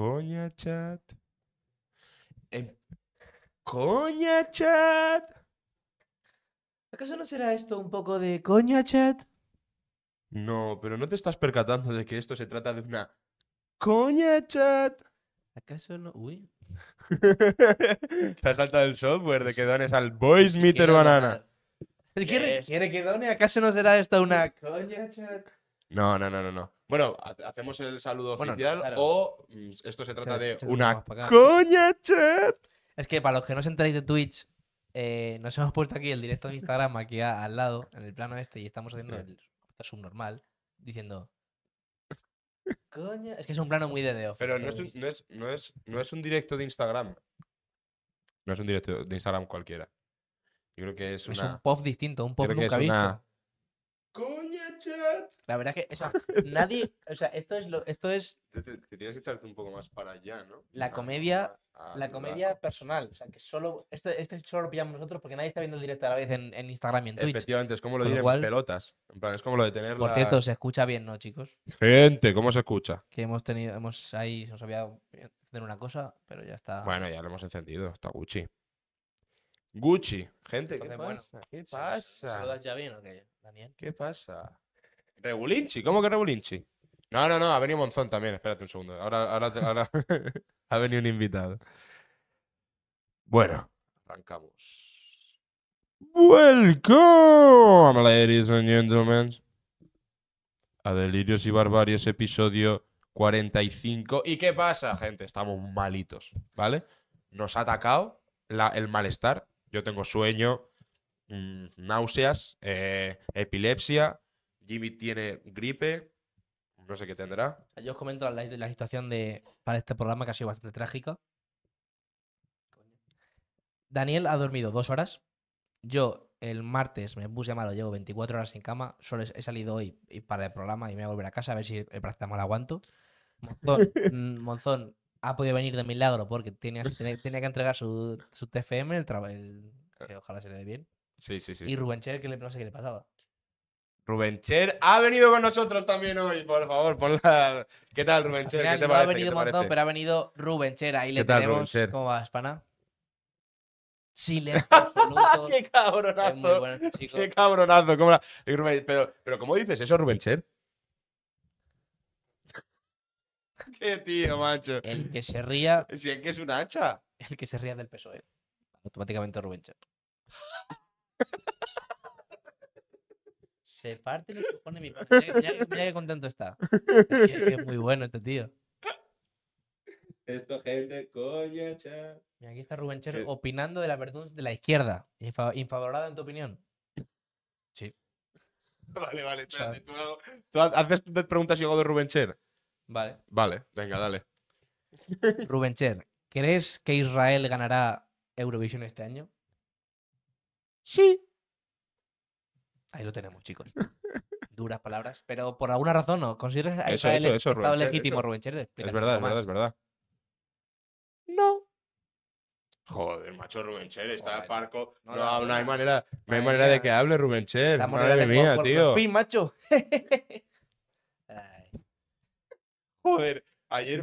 Coña chat. Coña chat. ¿Acaso no será esto un poco de coña chat? No, pero no te estás percatando de que esto se trata de una coña chat. ¿Acaso no? Uy. Te has saltado el software de que dones al voice meter banana. ¿Quiere, ¿Quiere que done? ¿Acaso no será esto una coña chat? No, no, no, no, no. Bueno, hacemos el saludo oficial o mm, esto se trata de una coña, chat. Es que para los que no os enteráis de Twitch, eh, nos hemos puesto aquí el directo de Instagram aquí al lado, en el plano este, y estamos haciendo el subnormal, diciendo... Coña, es que es un plano muy de deo. Pero no eh. es, un, no, es, no, es, no es un directo de Instagram. No es un directo de Instagram cualquiera. Yo creo que es una... un pop distinto, un pop nunca visto. La verdad que, nadie. O sea, esto es lo. Esto es. Te, tienes que echarte un poco más para allá, ¿no? La comedia. la comedia personal. O sea, que solo. Esto, este solo lo pillamos nosotros porque nadie está viendo el directo a la vez en, Instagram y en Twitch. Efectivamente, es como lo de pelotas. plan, es como lo de tener. Por cierto, se escucha bien, ¿no, chicos? Gente, ¿cómo se escucha? Que hemos tenido. Hemos ahí. Se nos había. dado una cosa, pero ya está. Bueno, ya lo hemos encendido. Está Gucci. Gucci. Gente, ¿qué pasa? ¿Qué pasa? qué, Daniel? ¿Qué pasa? ¿Regulinchi? ¿Cómo que Regulinchi? No, no, no, ha venido Monzón también. Espérate un segundo. Ahora, ahora, ahora ha venido un invitado. Bueno, arrancamos. Welcome, ladies and gentlemen. A Delirios y Barbarios, episodio 45. ¿Y qué pasa, gente? Estamos malitos, ¿vale? Nos ha atacado el malestar yo tengo sueño, mm, náuseas, eh, epilepsia. Jimmy tiene gripe. No sé qué tendrá. Yo os comento la, situación de, para este programa que ha sido bastante trágica. Daniel ha dormido dos horas. Yo el martes me puse malo, llevo 24 horas sin cama. Solo he, salido hoy para el programa y me voy a volver a casa a ver si el eh, mal aguanto. Monzón, mm, Monzón ha podido venir de milagro porque tenía, tenía, que entregar su, su TFM, el, el, eh. que ojalá se le dé bien. Sí, sí, sí. Y Rubén Cher, que no sé qué le pasaba. Rubén Cher ha venido con nosotros también hoy, por favor, por la... ¿Qué tal, Rubén Cher? ¿Qué te no ha venido montón, pero ha venido Rubén Cher. Ahí le tenemos ¿Cómo vas, pana? Silencio absoluto. ¡Qué cabronazo! muy bueno, este ¡Qué cabronazo! ¿Cómo pero, pero, ¿cómo dices eso, Rubén Cher? Eh, El que se ría. Si es que es un hacha. El que se ría del PSOE. Automáticamente Rubén Cher. se parte los cojones mi Mira, qué contento está. Es muy bueno este tío. Esto gente coña, cha. Y aquí está Rubén Cher eh. opinando de la verdad de la izquierda. Infavorada en tu opinión. Sí. Vale, vale, Tú, tú haces preguntas y hago de Rubén Cher. Vale. Vale, venga, dale. Rubén Cher, ¿crees que Israel ganará Eurovision este año? Sí. Ahí lo tenemos, chicos. Duras palabras, pero por alguna razón no. ¿Consideras a Israel legítimo, Rubén Cher? Es verdad, es verdad, es verdad. No. Joder, macho Rubén Cher, está parco. No, hay manera, no hay manera de que hable Rubén Cher. Madre mía, tío. Pin, macho. ayer,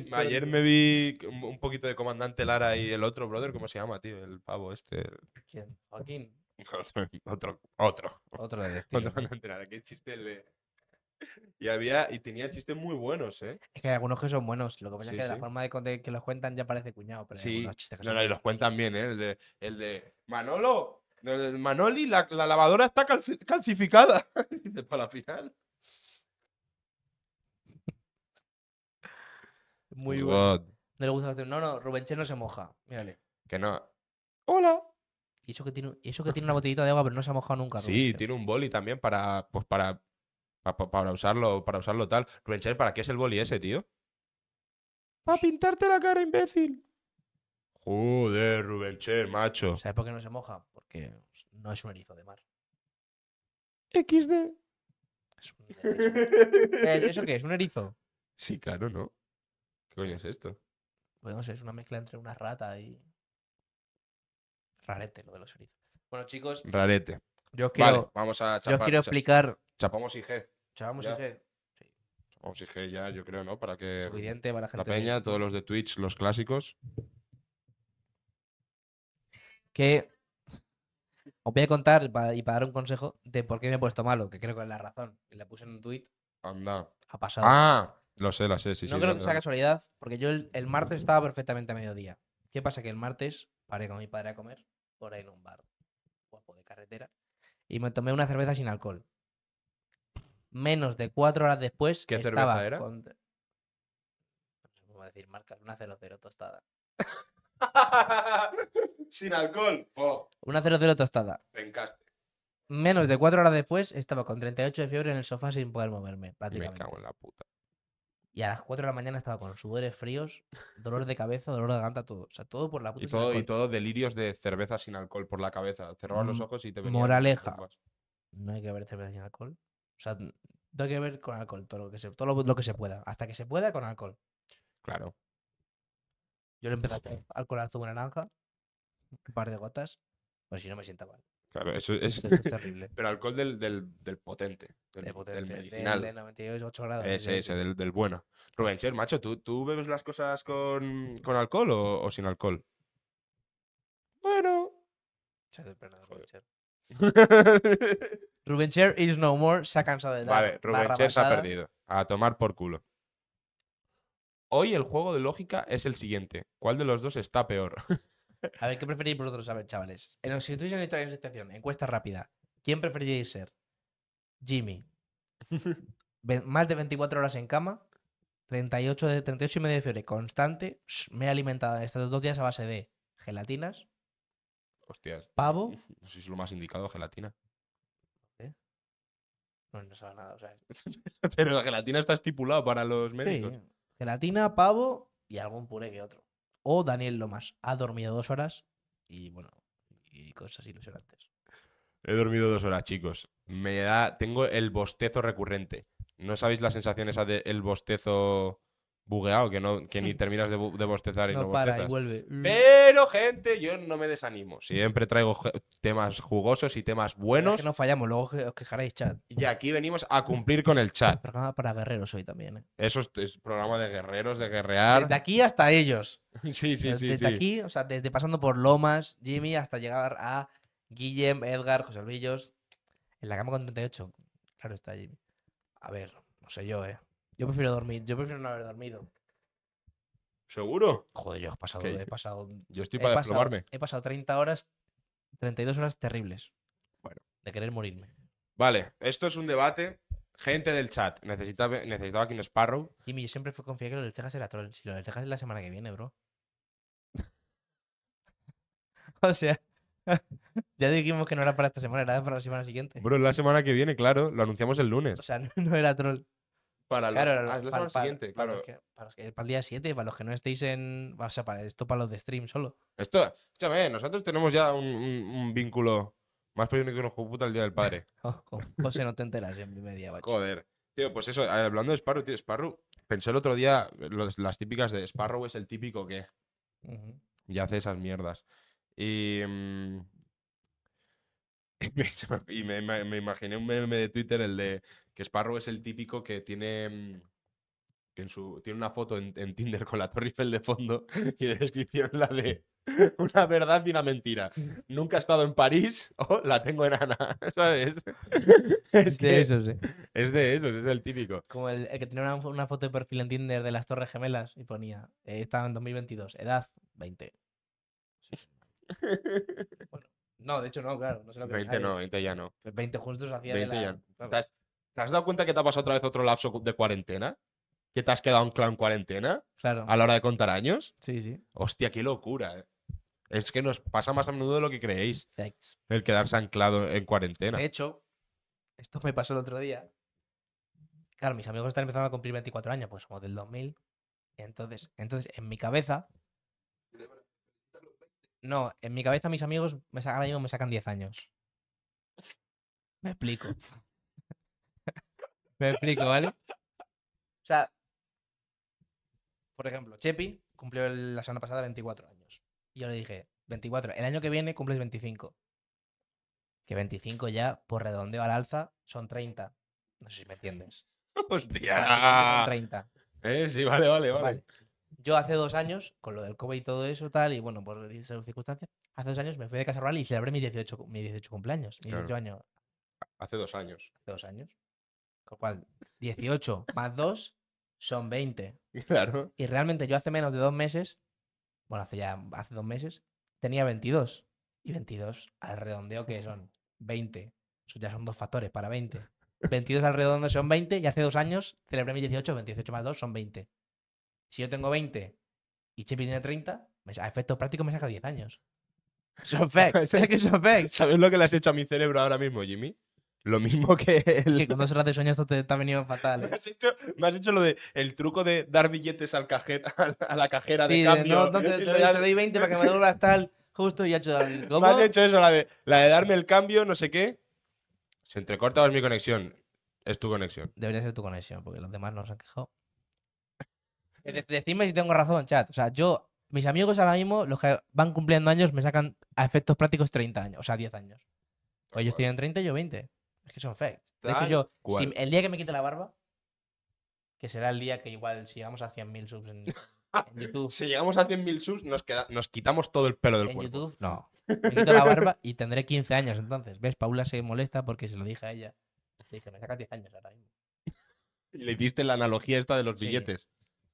ayer me vi un poquito de Comandante Lara y el otro brother, ¿cómo se llama, tío? El pavo este. ¿Quién? Joaquín. otro, otro. Otro de destino. Comandante Lara, qué chiste le... Y había, y tenía chistes muy buenos, ¿eh? Es que hay algunos que son buenos. Lo que pasa es que la forma de, que los cuentan ya parece cuñado, pero sí. chistes que no, no, y los cuentan bien, ¿eh? El de, el de Manolo, Manoli, la, lavadora está calcificada. para la final. Muy bueno. No le gusta No, no, Rubenche no se moja. Mírale. Que no. ¡Hola! Y eso que tiene, eso que tiene una botellita de agua, pero no se ha mojado nunca. Sí, tiene un boli también para, pues para, para, usarlo, para usarlo tal. Rubenche, ¿para qué es el boli ese, tío? Para pintarte la cara, imbécil. Joder, Rubenche, macho. ¿Sabes por qué no se moja? Porque no es un erizo de mar. XD. Eh, ¿Eso qué? ¿Es un erizo? Sí, claro, ¿no? coño es esto? Pues no es una mezcla entre una rata y. Rarete lo de los erizos. Bueno, chicos. Rarete. Yo os quiero, vamos a chapar, yo quiero explicar. Chapamos IG. Chapamos ya. IG. Sí. Chapamos IG ya, yo creo, ¿no? Para que. para la gente. La peña, todos los de Twitch, los clásicos. Que. Os voy a contar y para dar un consejo de por qué me he puesto malo, que creo que es la razón. Le puse en un tweet. Anda. Ha pasado. Ah, lo sé, lo sé, sí, no creo que sea casualidad, porque yo el, martes estaba perfectamente a mediodía. ¿Qué pasa? Que el martes paré con mi padre a comer por ahí en un bar guapo de carretera y me tomé una cerveza sin alcohol. Menos de cuatro horas después. ¿Qué estaba cerveza era? No sé cómo decir marca una 00 tostada. sin alcohol. Una Una 00 tostada. Menos de cuatro horas después estaba con 38 de fiebre en el sofá sin poder moverme, Me cago en la puta. Y a las 4 de la mañana estaba con sudores fríos, dolor de cabeza, dolor de garganta, todo. O sea, todo por la puta. Y todo, y todo delirios de cerveza sin alcohol por la cabeza. Cerrabas los mm, ojos y te venían Moraleja. No hay que ver cerveza sin alcohol. O sea, no hay que ver con alcohol todo lo que se, todo lo, que se pueda. Hasta que se pueda con alcohol. Claro. Yo le empecé a alcohol al zumo naranja, un par de gotas, Por si no me sienta mal eso es, terrible. Pero alcohol del, del, del potente, del, del medicinal. Del, 98 grados. Ese, ese, del, del bueno. Rubén, macho, ¿tú, ¿tú bebes las cosas con, con alcohol o, sin alcohol? Bueno. Perdón, Rubén Cher is no more, se ha cansado de dar. Vale, Rubén Cher se ha perdido. A tomar por culo. Hoy el juego de lógica es el siguiente. ¿Cuál de los dos está peor? A ver, ¿qué preferís vosotros A ver, chavales? En, si en historia de encuesta rápida. ¿Quién preferiríais ser? Jimmy. más de 24 horas en cama. 38 de 38 y medio de fiebre constante. Me he alimentado estos dos días a base de gelatinas, Hostias. pavo. No sé si es lo más indicado, gelatina. ¿Eh? No, no sabe nada, o Pero la gelatina está estipulada para los médicos. gelatina, pavo y algún puré que otro. O Daniel Lomas ha dormido dos horas y bueno, y cosas ilusionantes. He dormido dos horas, chicos. Me da, tengo el bostezo recurrente. ¿No sabéis la sensación esa del bostezo bugueado, que, no, que ni terminas de, de bostezar y no, no para, Y vuelve. Pero, gente, yo no me desanimo. Siempre traigo temas jugosos y temas buenos. que no fallamos, luego os quejaréis, chat. Y aquí venimos a cumplir con el chat. programa para guerreros hoy también. ¿eh? Eso es, programa de guerreros, de guerrear. Desde aquí hasta ellos. sí, sí, sí. Desde aquí, o sea, desde pasando por Lomas, Jimmy, hasta llegar a Guillem, Edgar, José Albillos. En la cama con 38. Claro está, Jimmy. A ver, no sé yo, ¿eh? Yo prefiero dormir, yo prefiero no haber dormido. ¿Seguro? Joder, yo he pasado. yo estoy para desplomarme. he pasado 30 horas, 32 horas terribles. Bueno. De querer morirme. Vale, esto es un debate. Gente del chat, necesitaba, necesitaba aquí un Sparrow. Jimmy, yo siempre confié que lo del Texas era troll. Si lo del Texas es la semana que viene, bro. o sea, ya dijimos que no era para esta semana, era para la semana siguiente. Bro, la semana que viene, claro. Lo anunciamos el lunes. O sea, no era troll. Para, los, el día 7, para los que no estéis en. O sea, para esto para los de stream solo. Esto, escúchame, nosotros tenemos ya un, vínculo más pequeño que un puta el día del padre. Oh, José, no te enteras en media, Joder. Tío, pues eso, ah, hablando de Sparrow, tío, Sparrow, pensé el otro día, las típicas de Sparrow es el típico que. Y hace esas mierdas. Y. Mm, y me imaginé un meme de Twitter, el de que Sparrow es el típico que tiene, mm, en su, tiene una foto en, Tinder con la Torre Eiffel de fondo y de descripción la de una verdad y una mentira. Nunca he estado en París o la tengo enana, ¿sabes? Es, de eso sí. Es de eso es el típico. Como el, que tenía una, foto de perfil en Tinder de las Torres Gemelas y ponía, eh, estaba en 2022, edad 20. no, de hecho no, claro. 20 no, 20 ya no. 20 justo hacía ya. ¿Te has dado cuenta que te ha pasado otra vez otro lapso de cuarentena? ¿Que te has quedado anclado en cuarentena? Claro. A la hora de contar años. Sí, sí. Hostia, qué locura. ¿eh? Es que nos pasa más a menudo de lo que creéis. El quedarse anclado en cuarentena. De hecho, esto me pasó el otro día. Claro, mis amigos están empezando a cumplir 24 años, pues somos del 2000. entonces, entonces, en mi cabeza. No, en mi cabeza mis amigos me sacan, me sacan 10 años. Me explico. Me explico, ¿vale? O sea, por ejemplo, Chepi cumplió la semana pasada 24 años. Y yo le dije, 24, el año que viene cumples 25. Que 25 ya, por redondeo al alza, son 30. No sé si me entiendes. Hostia. 30. Eh, sí, vale, vale, vale, Yo hace dos años, con lo del COVID y todo eso, tal, y bueno, por esas circunstancias, hace dos años me fui de casa rural y celebré mis 18, mi 18 cumpleaños, Mi 18 año. Hace dos años. Hace dos años. Con lo cual, 18 más 2 son 20. Claro. Y realmente yo hace menos de dos meses, bueno, hace ya hace dos meses, tenía 22. Y 22 al redondeo que son 20. Eso ya son dos factores para 20. 22 al redondeo son 20 y hace dos años celebré mi 18, 28 más 2 son 20. Si yo tengo 20 y chippy tiene 30, a efectos prácticos me saca 10 años. Son facts, es que son facts. ¿Sabes lo que le has hecho a mi cerebro ahora mismo, Jimmy? Lo mismo que... El... Que con dos de sueño esto te, ha venido fatal. me, has hecho, lo de el truco de dar billetes al cajet, a la cajera de cambio. te, doy, 20 para que me duras tal, justo, y ha ¿Cómo? Me has hecho eso, la de, darme el cambio, no sé qué. Se entrecorta es mi conexión. Es tu conexión. Debería ser tu conexión, porque los demás nos han quejado. Eh, decime si tengo razón, chat. O sea, yo, mis amigos ahora mismo, los que van cumpliendo años, me sacan a efectos prácticos 30 años, o sea, 10 años. O pues ellos tienen 30 y yo 20 son facts. De hecho, yo, el día que me quite la barba, que será el día que igual, si llegamos a 100.000 subs en, YouTube. si llegamos a 100.000 subs, nos, nos quitamos todo el pelo del cuerpo. En YouTube, no. Me quito la barba y tendré 15 años entonces. ¿Ves? Paula se molesta porque se lo dije a ella. Le dije, me saca años le diste la analogía esta de los billetes.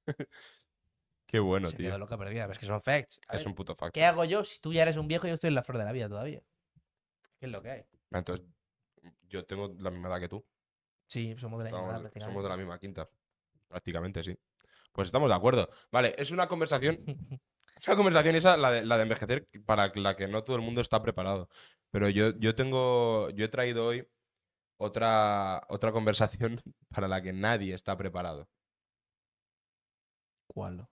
Qué bueno, tío. loca perdida, es que son facts. es un puto fact. ¿Qué hago yo si tú ya eres un viejo y yo estoy en la flor de la vida todavía? ¿Qué es lo que hay? Entonces, yo tengo la misma edad que tú. Sí, somos de la misma edad. Somos de la misma quinta. Prácticamente, sí. Pues estamos de acuerdo. Vale, es una conversación. es una conversación esa, la de, envejecer, para la que no todo el mundo está preparado. Pero yo, yo tengo. Yo he traído hoy otra, otra conversación para la que nadie está preparado. ¿Cuál?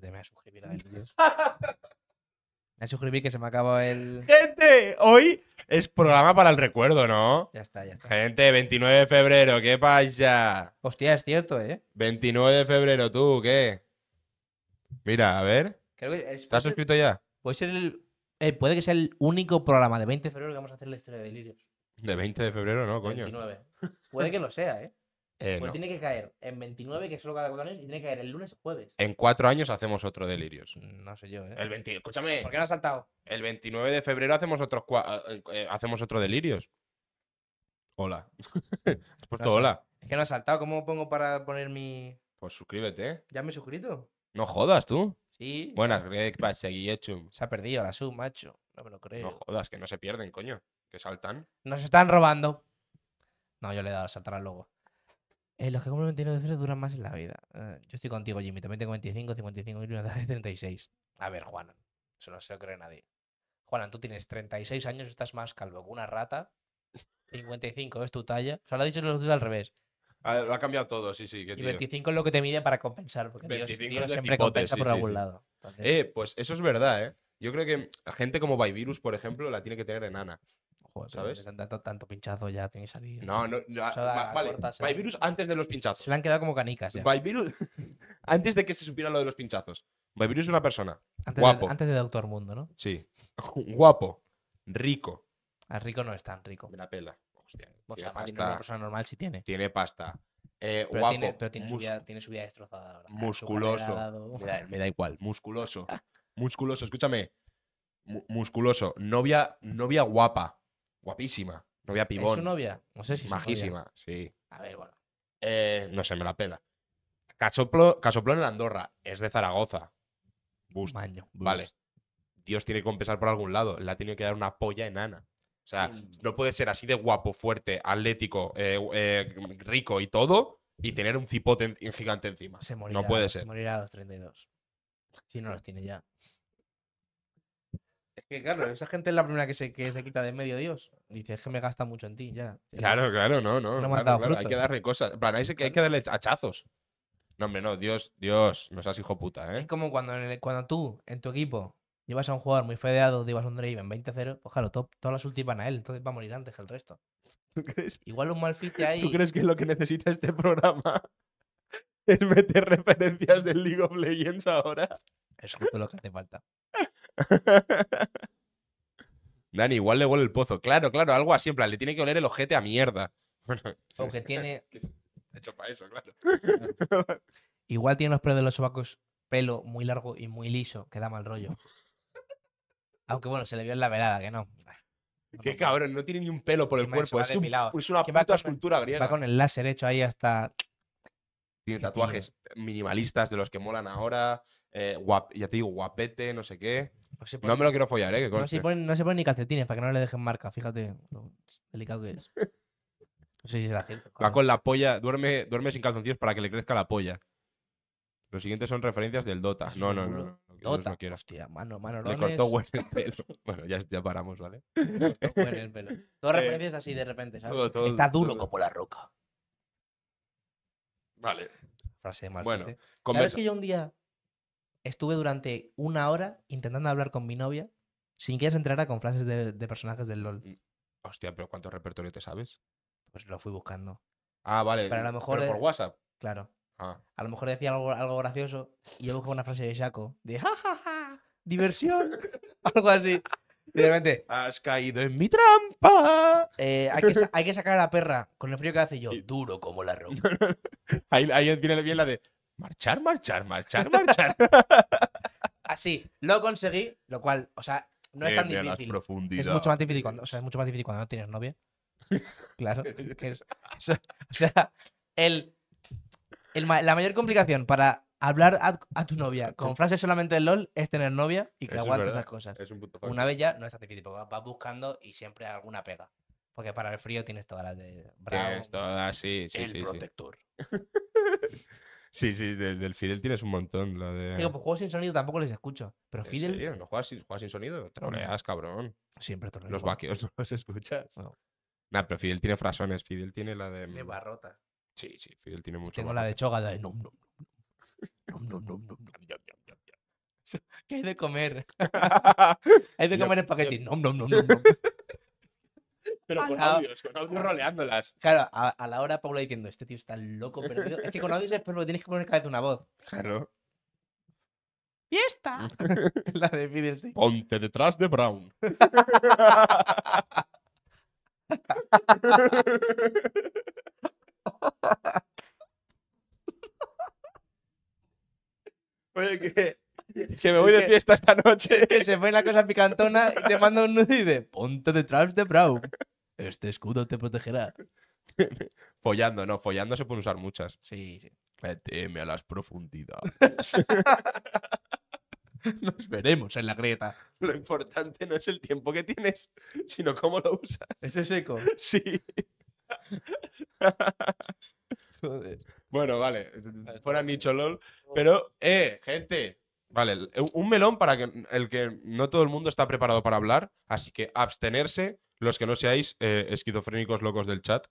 Me voy a suscribir a ver, Me a suscribir que se me acabó el. ¡Gente! Hoy es programa para el recuerdo, ¿no? Ya está, ya está. Gente, 29 de febrero, ¿qué pasa? Hostia, es cierto, ¿eh? 29 de febrero, ¿tú qué? Mira, a ver. ¿Estás suscrito ya? Puede ser el. Eh, puede que sea el único programa de 20 de febrero que vamos a hacer la historia de delirios. De 20 de febrero, no, coño. 29. Puede que lo sea, ¿eh? Eh, pues tiene que caer en 29, que es solo cada cuatro años, y tiene que caer el lunes o jueves. En cuatro años hacemos otro delirios. No sé yo, ¿eh? El escúchame. ¿Por qué no has saltado? El 29 de febrero hacemos, otros eh, eh, hacemos otro delirios. Hola. has puesto hola. Es que no ha saltado. ¿Cómo pongo para poner mi. Pues suscríbete. ¿Ya me he suscrito? No jodas tú. Sí. Buenas, Greg hecho. Se ha perdido la sub, macho. No me lo creo. No jodas, que no se pierden, coño. Que saltan. Nos están robando. No, yo le he dado a saltar al logo. Eh, los que cumplen 29 de duran más en la vida. Eh, yo estoy contigo, Jimmy. También tengo 25, 55 y una 36. A ver, Juan, Eso no se lo cree nadie. Juan, tú tienes 36 años, estás más calvo que una rata. 55 es tu talla. O sea, lo ha dicho los dos al revés. lo ha cambiado todo, sí, sí. y 25 es lo que te mide para compensar, 25 siempre compensa por algún lado. Eh, pues eso es verdad, ¿eh? Yo creo que gente como Virus, por ejemplo, la tiene que tener enana. Tanto, pinchazo ya tiene que salir. No, no, no vale. antes de los pinchazos. Se le han quedado como canicas ya. antes de que se supiera lo de los pinchazos. Byvirus es una persona antes De, antes de Doctor Mundo, ¿no? Sí. Guapo, rico. Ah, rico no es tan rico. Me la pela. Hostia, o sea, pasta. una persona normal sí tiene. Tiene pasta. Eh, guapo, pero tiene, su vida, destrozada. ahora Musculoso. Me da, igual. Musculoso. musculoso, escúchame. musculoso. Novia, novia guapa. Guapísima. Novia pibón. ¿Es su novia? No sé si Majísima, sí. A ver, bueno. Eh, no sé, me la pela. Casoplo, en Andorra. Es de Zaragoza. Busto. Vale. Dios tiene que compensar por algún lado. Le ha tenido que dar una polla enana. O sea, no puede ser así de guapo, fuerte, atlético, eh, eh, rico y todo, y tener un cipote gigante encima. no puede ser. Se morirá a los 32. Si no los tiene ya claro, esa gente es la primera que se, que se quita de medio Dios. Dice, es que me gasta mucho en ti, ya. Claro, claro, no, no. hay que darle cosas. En plan, hay, que, hay que darle hachazos. No, hombre, no, Dios, Dios, no seas hijo puta, ¿eh? Es como cuando, cuando tú, en tu equipo, llevas a un jugador muy fedeado, llevas a un Draven 20-0, pues todas las ultis van a él, entonces va a morir antes que el resto. ¿Tú crees? Igual un malficio ahí. ¿Tú crees que lo que necesita este programa es meter referencias del League of Legends ahora? es justo lo que hace falta. Dani, igual le huele el pozo. Claro, claro, algo así. En le tiene que oler el ojete a mierda. Aunque tiene. hecho para eso, claro. Igual tiene los pelos de los sobacos pelo muy largo y muy liso, que da mal rollo. Aunque bueno, se le vio en la velada, que no. Qué cabrón, no tiene ni un pelo por el cuerpo. Es, una puta escultura griega. Va con el láser hecho ahí hasta. Tiene tatuajes minimalistas de los que molan ahora. Eh, ya te digo, guapete, no sé qué. No, me lo quiero follar, ¿eh? no, se ponen, ni calcetines para que no le dejen marca, fíjate lo delicado que es. No sé si será cierto. Va con la polla, duerme, duerme sin calzoncillos para que le crezca la polla. Los siguientes son referencias del Dota. No, no, no. Dota. No Hostia, mano, mano. Le cortó el pelo. Bueno, ya, ya paramos, ¿vale? Le cortó el pelo. Todas eh, referencias así de repente, ¿sabes? Está duro como la roca. Vale. Frase de mal. Bueno, ¿eh? ¿Sabes que yo un día estuve durante una hora intentando hablar con mi novia sin que ella se entrara con frases de, personajes del LOL. Mm, hostia, pero ¿cuánto repertorio te sabes? Pues lo fui buscando. Ah, vale. Pero mm, por WhatsApp. Claro. Ah. A lo mejor decía algo, algo gracioso y yo busco una frase de Shaco de ja, ja, diversión, algo así. de repente, Has caído en mi trampa. Eh, hay, que sacar a la perra con el frío que hace yo, duro como la roca. Ahí, ahí viene bien la de Marchar, marchar, marchar, marchar. Así, lo conseguí, lo cual, o sea, no es tan difícil. Es mucho más difícil cuando, o sea, es mucho más difícil cuando no tienes novia. Claro. o sea, el, el la mayor complicación para hablar a, tu novia con frases solamente de LOL es tener novia y que haga las cosas. Una vez ya no es tan difícil, porque vas- buscando y siempre hay alguna pega. Porque para el frío tienes todas las de bravo Tienes todas, sí, sí, el sí, El protector. Sí, sí, del, Fidel tienes un montón. La de... Sí, pues juegos sin sonido tampoco les escucho. Pero Fidel. Serio? ¿No juegas sin, juegas sin sonido? Troleas, cabrón. Siempre troleas. Los vaqueos no los escuchas. No. Nah, pero Fidel tiene frasones. Fidel tiene la de. va barrota. Sí, sí, Fidel tiene mucho. Tengo la de Chogada de. Nom, nom, nom. Nom, nom, ¿Qué hay de comer? hay de comer espagueti. Nom, nom, nom, nom con audios, con audios roleándolas. Claro, a, la hora Paula diciendo, este tío está loco, perdido. Es que con audios después lo tienes que poner cada vez una voz. Claro. ¡Fiesta! la de Fiddlestick Ponte detrás de Brown. Oye, que, que me voy de fiesta esta noche. Que se fue la cosa picantona y te manda un nudo y dice ponte detrás de Brown. Este escudo te protegerá. follando, no, follando se pueden usar muchas. Sí, sí. Meteme a las profundidades. Nos veremos en la grieta. Lo importante no es el tiempo que tienes, sino cómo lo usas. ¿Ese seco? Sí. Bueno, vale. Fuera nicho LOL. Oh. Pero, eh, gente. Vale, un melón para que, el que no todo el mundo está preparado para hablar. Así que abstenerse los que no seáis eh, esquizofrénicos locos del chat.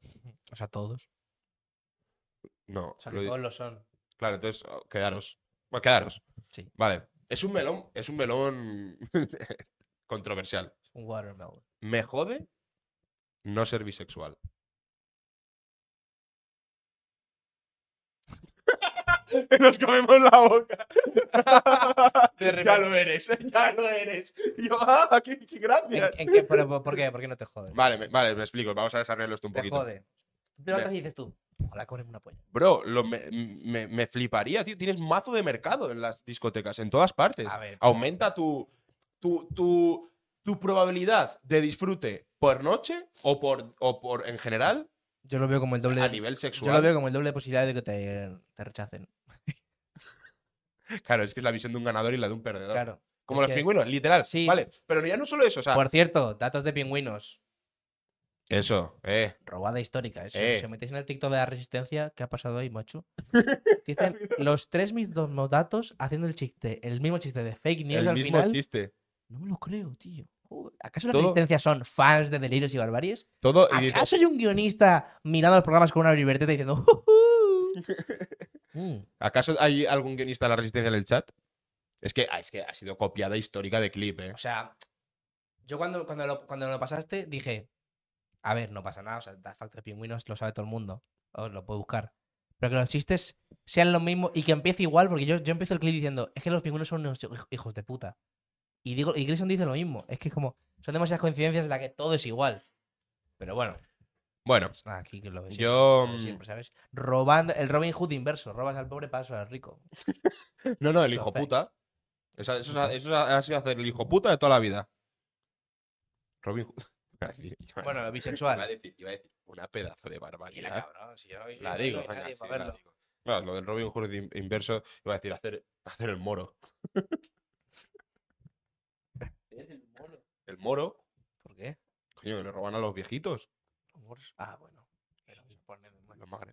O sea, todos. No. O sea, todos lo son. Claro, entonces, oh, quedaros. Bueno, quedaros. Sí. Vale. Es un melón, es un melón controversial. Un watermelon. Me jode no ser bisexual. nos comemos la boca. ya lo eres, ya lo eres. yo, ah, gracias. qué, ¿Por qué? ¿Por qué no te jodes? Vale, me, vale, me explico. Vamos a desarrollarlo esto un te Jode. Te lo dices tú. Ojalá cobre una polla. Bro, me, me, fliparía, tío. Tienes mazo de mercado en las discotecas, en todas partes. A ver, Aumenta tu, tu, tu, tu probabilidad de disfrute por noche o por, o por en general. Yo lo veo como el doble. A nivel sexual. Yo lo veo como el doble de posibilidad de que te rechacen. Claro, es que es la visión de un ganador y la de un perdedor. Claro. Como los pingüinos, literal. Sí. Vale, pero ya no solo eso, o sea... Por cierto, datos de pingüinos. Eso, eh. Robada histórica, eso. Eh. Si metéis en el TikTok de la Resistencia, ¿qué ha pasado ahí, macho? Dicen los tres mismos datos haciendo el chiste, el mismo chiste de fake news el mismo chiste. No me lo creo, tío. ¿Acaso la Resistencia son fans de Delirios y Barbaries? Todo. ¿Acaso hay un guionista mirando los programas con una libertad diciendo, Mm. ¿Acaso hay algún guionista de la resistencia en el chat? Es que, ah, es que ha sido copiada histórica de clip, ¿eh? O sea, yo cuando, cuando, lo, cuando lo pasaste dije, a ver, no pasa nada, o sea, The Factory Pingüinos lo sabe todo el mundo, lo puedo buscar. Pero que los chistes sean los mismos y que empiece igual, porque yo, empiezo el clip diciendo, es que los pingüinos son unos hijos de puta. Y, digo, y dice lo mismo, es que como, son demasiadas coincidencias en las que todo es igual. Pero bueno. Bueno, pues Aquí que lo ves yo... siempre, mm, Robando, el Robin Hood inverso, robas al pobre pasas al rico. No, no, el hijo puta. Eso, es eso ha sido hacer el hijo puta de toda la vida. Robin Hood. Bueno, lo bisexual. Iba a decir, una pedazo de barbaridad. la digo, no lo del Robin Hood inverso iba a decir hacer, el moro. el moro? ¿El moro? ¿Por qué? Coño, le roban a los viejitos. Ah, bueno.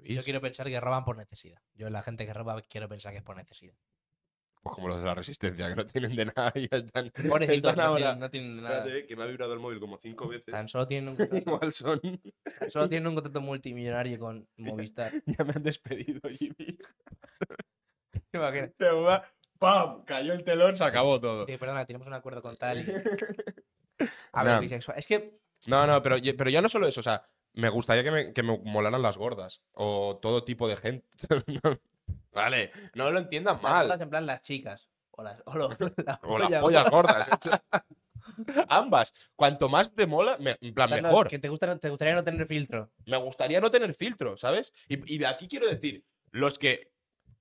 Yo quiero pensar que roban por necesidad. Yo la gente que roba quiero pensar que es por necesidad. Pues como los de la resistencia, que no tienen de nada y ya están. no, no, tienen, de nada. Espérate, que me ha vibrado el móvil como cinco veces. Tan solo tienen un contrato. Igual son. solo tienen un contrato multimillonario con Movistar. Ya, me han despedido, Jimmy. ¿Te ¡Pam! Cayó el telón, se acabó todo. Sí, perdona, tenemos un acuerdo con tal. A ver, bisexual. Es que. No, no, pero, pero ya no solo eso. O sea, me gustaría que me, molaran las gordas o todo tipo de gente. vale, no lo entiendan mal. en plan las chicas o las, pollas gordas. Ambas. Cuanto más te mola, en plan, mejor. que te, gustaría no tener filtro. Me gustaría no tener filtro, ¿sabes? Y, y de aquí quiero decir, los que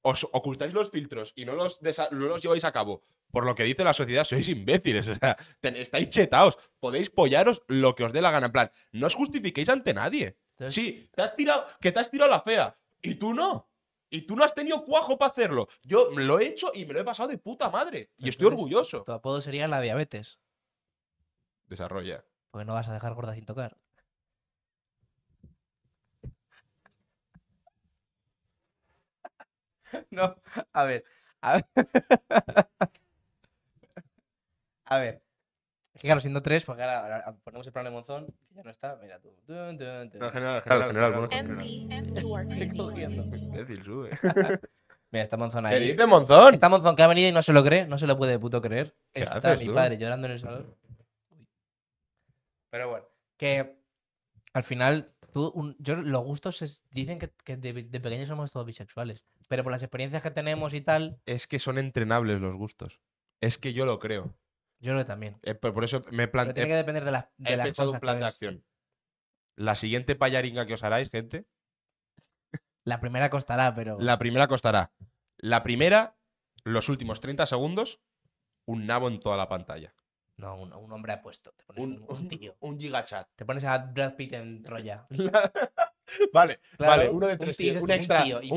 os ocultáis los filtros y no los, los lleváis a cabo por lo que dice la sociedad, sois imbéciles. O sea, estáis chetaos. Podéis pollaros lo que os dé la gana. En plan, no os justifiquéis ante nadie. Sí, te has tirado, que te has tirado la fea. Y tú no. Y tú no has tenido cuajo para hacerlo. Yo lo he hecho y me lo he pasado de puta madre. y estoy orgulloso. Tu apodo sería la diabetes. Desarrolla. Porque no vas a dejar gorda sin tocar. No, a ver. A ver. A ver. Es que claro, siendo tres, porque ahora, ponemos el plan de Monzón, que ya no está. Mira tú. No, general, general, general. Mira, está Monzón ahí. ¿Qué dice Monzón? Está Monzón que ha venido y no se lo cree, no se lo puede puto creer. Está mi padre llorando en el salón. Pero bueno, que al final yo, los gustos dicen que, de, pequeños somos todos bisexuales, pero por las experiencias que eh, tenemos y tal. Es que son entrenables los gustos. Es que yo lo creo. Yo lo también. Eh, pero por eso me planteo. Tiene que depender de, la, de he un plan de acción. La siguiente payaringa que os haráis, gente. La primera costará, pero. La primera costará. La primera, los últimos 30 segundos, un nabo en toda la pantalla. No, un, hombre ha Te un, tío. Un gigachat. Te pones a Brad Pitt en Roya. vale, vale, uno de 300. Un,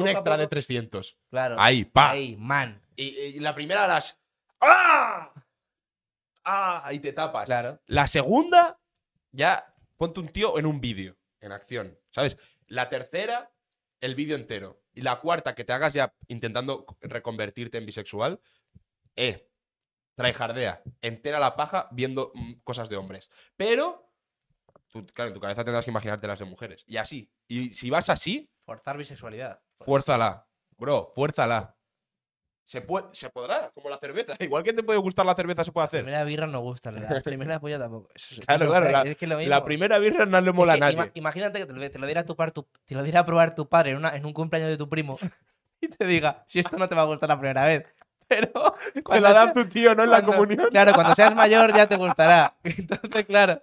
extra, de 300. Claro. Ahí, pa. Ahí, man. Y, la primera las. ¡Ah! ¡Ah! Ahí te tapas. Claro. La segunda, ya ponte un tío en un vídeo, en acción. ¿Sabes? La tercera, el vídeo entero. Y la cuarta, que te hagas ya intentando reconvertirte en bisexual. Eh, traijardea, entera la paja viendo mm, cosas de hombres. Pero, tú, claro, en tu cabeza tendrás que imaginarte las de mujeres. Y así. Y si vas así, Forzar bisexualidad. fuérzala. Bro, fuérzala. Se, puede, se podrá, como la cerveza. Igual que te puede gustar la cerveza, se puede La hacer. primera birra no gusta, la primera polla tampoco. Claro, claro. La, primera birra no le mola a nadie. imagínate que te lo, diera tu par- te lo diera a probar tu padre en un cumpleaños de tu primo y te diga, si esto no te va a gustar la primera vez, pero. Te la da tu tío, ¿no? En la comunión. Claro, cuando seas mayor ya te gustará. Entonces, claro.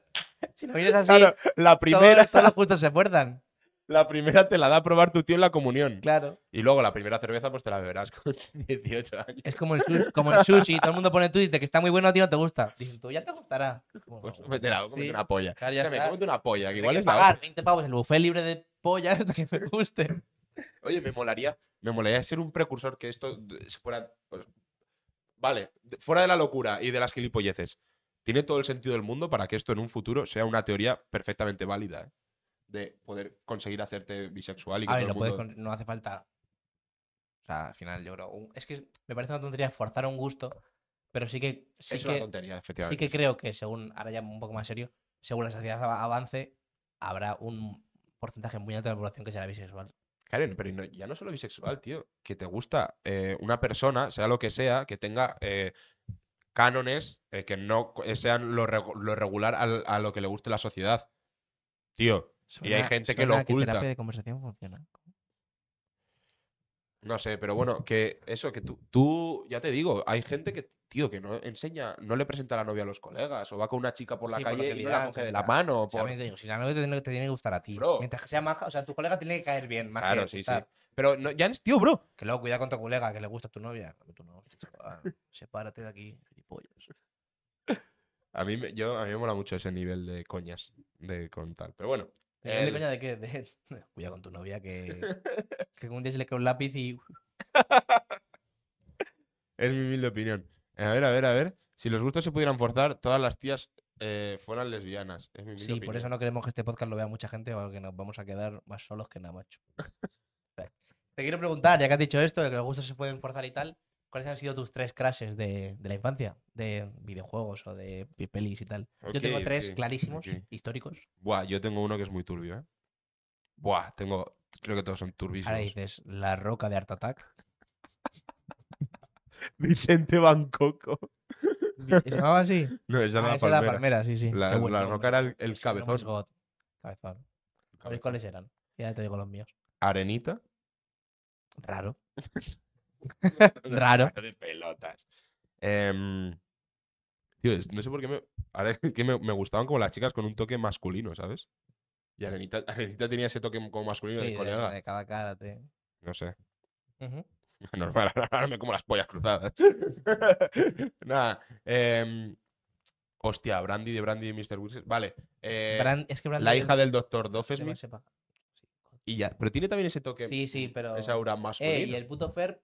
Si lo vienes así. Claro, la primera. Todos, todos los gustos se muerdan. La primera te la da a probar tu tío en la comunión. Claro. Y luego la primera cerveza, pues te la beberás con 18 años. Es como el, sushi, como el sushi. Todo el mundo pone tú y dice que está muy bueno, a ti no te gusta. Dices tú, ya te gustará. Como, pues métela, como sí. una polla. Claro, ya o sea, me una polla, que igual que es pagar 20 pavos el buffet libre de pollas hasta que me guste. Oye, me molaría, me molaría ser un precursor que esto fuera. Pues, vale, fuera de la locura y de las gilipolleces. Tiene todo el sentido del mundo para que esto en un futuro sea una teoría perfectamente válida, ¿eh? De poder conseguir hacerte bisexual y a ver, no hace falta. O sea, al final yo creo. Es que me parece una tontería forzar un gusto, pero sí que. Sí es que, una tontería, efectivamente. Sí que creo que, según. Ahora ya un poco más serio, según la sociedad avance, habrá un porcentaje muy alto de la población que será bisexual. Karen, pero ya no solo bisexual, tío. Que te gusta eh, una persona, sea lo que sea, que tenga eh, cánones eh, que no sean lo, regular a lo que le guste la sociedad. Tío. y hay gente que lo oculta. de conversación funciona. No sé, pero bueno, que eso, que tú, tú, ya te digo, hay gente que, tío, que no enseña, no le presenta a la novia a los colegas, o va con una chica por la calle que y no la coge de la mano. digo, si la novia te tiene, que gustar a ti. Mientras que sea maja, o sea, tu colega tiene que caer bien, más Claro, que sí, sí. Pero, no, ya, tío, bro. Que luego cuida con tu colega, que le gusta a tu novia. Tu novia ah, sepárate de aquí, A mí, yo, a mí me mola mucho ese nivel de coñas de contar. Pero bueno, le coña de qué? Cuida con tu novia que. que un día se le cae un lápiz y. es mi humilde opinión. Eh, a ver, a ver, a ver. Si los gustos se pudieran forzar, todas las tías eh, fueran lesbianas. Es mi sí, por eso no queremos que este podcast lo vea mucha gente, porque nos vamos a quedar más solos que nada, macho. Te quiero preguntar, ya que has dicho esto, de que los gustos se pueden forzar y tal, ¿Cuáles han sido tus tres crashes de, la infancia? De videojuegos o de pelis y tal. yo tengo tres clarísimos, históricos. Buah, yo tengo uno que es muy turbio, ¿eh? Buah, tengo. Creo que todos son turbísimos. Ahora dices, La Roca de Art Attack. Vicente Bancoco. ¿Se llamaba así? No, ah, esa, llamaba la palmera, sí, sí. La, Roca era el, el cabezón. Cabezón. cabezón. ¿Cuáles eran? Ya te digo los míos. Arenita. Raro. Raro. de pelotas. Eh, tío, no sé por qué me. Ahora que me, gustaban como las chicas con un toque masculino, ¿sabes? Y Arenita, Arenita tenía ese toque como masculino de colega. cada cara, No sé. Normal, ahora me como las pollas cruzadas. Nada. Eh, hostia, Brandy de Brandy y Mr. Wilson. Vale. Eh, es que Brandy la hija del doctor Doffesmith. Sí. Y ya. Pero tiene también ese toque. Sí, sí, mm, pero. Esa aura masculina. y el puto Fer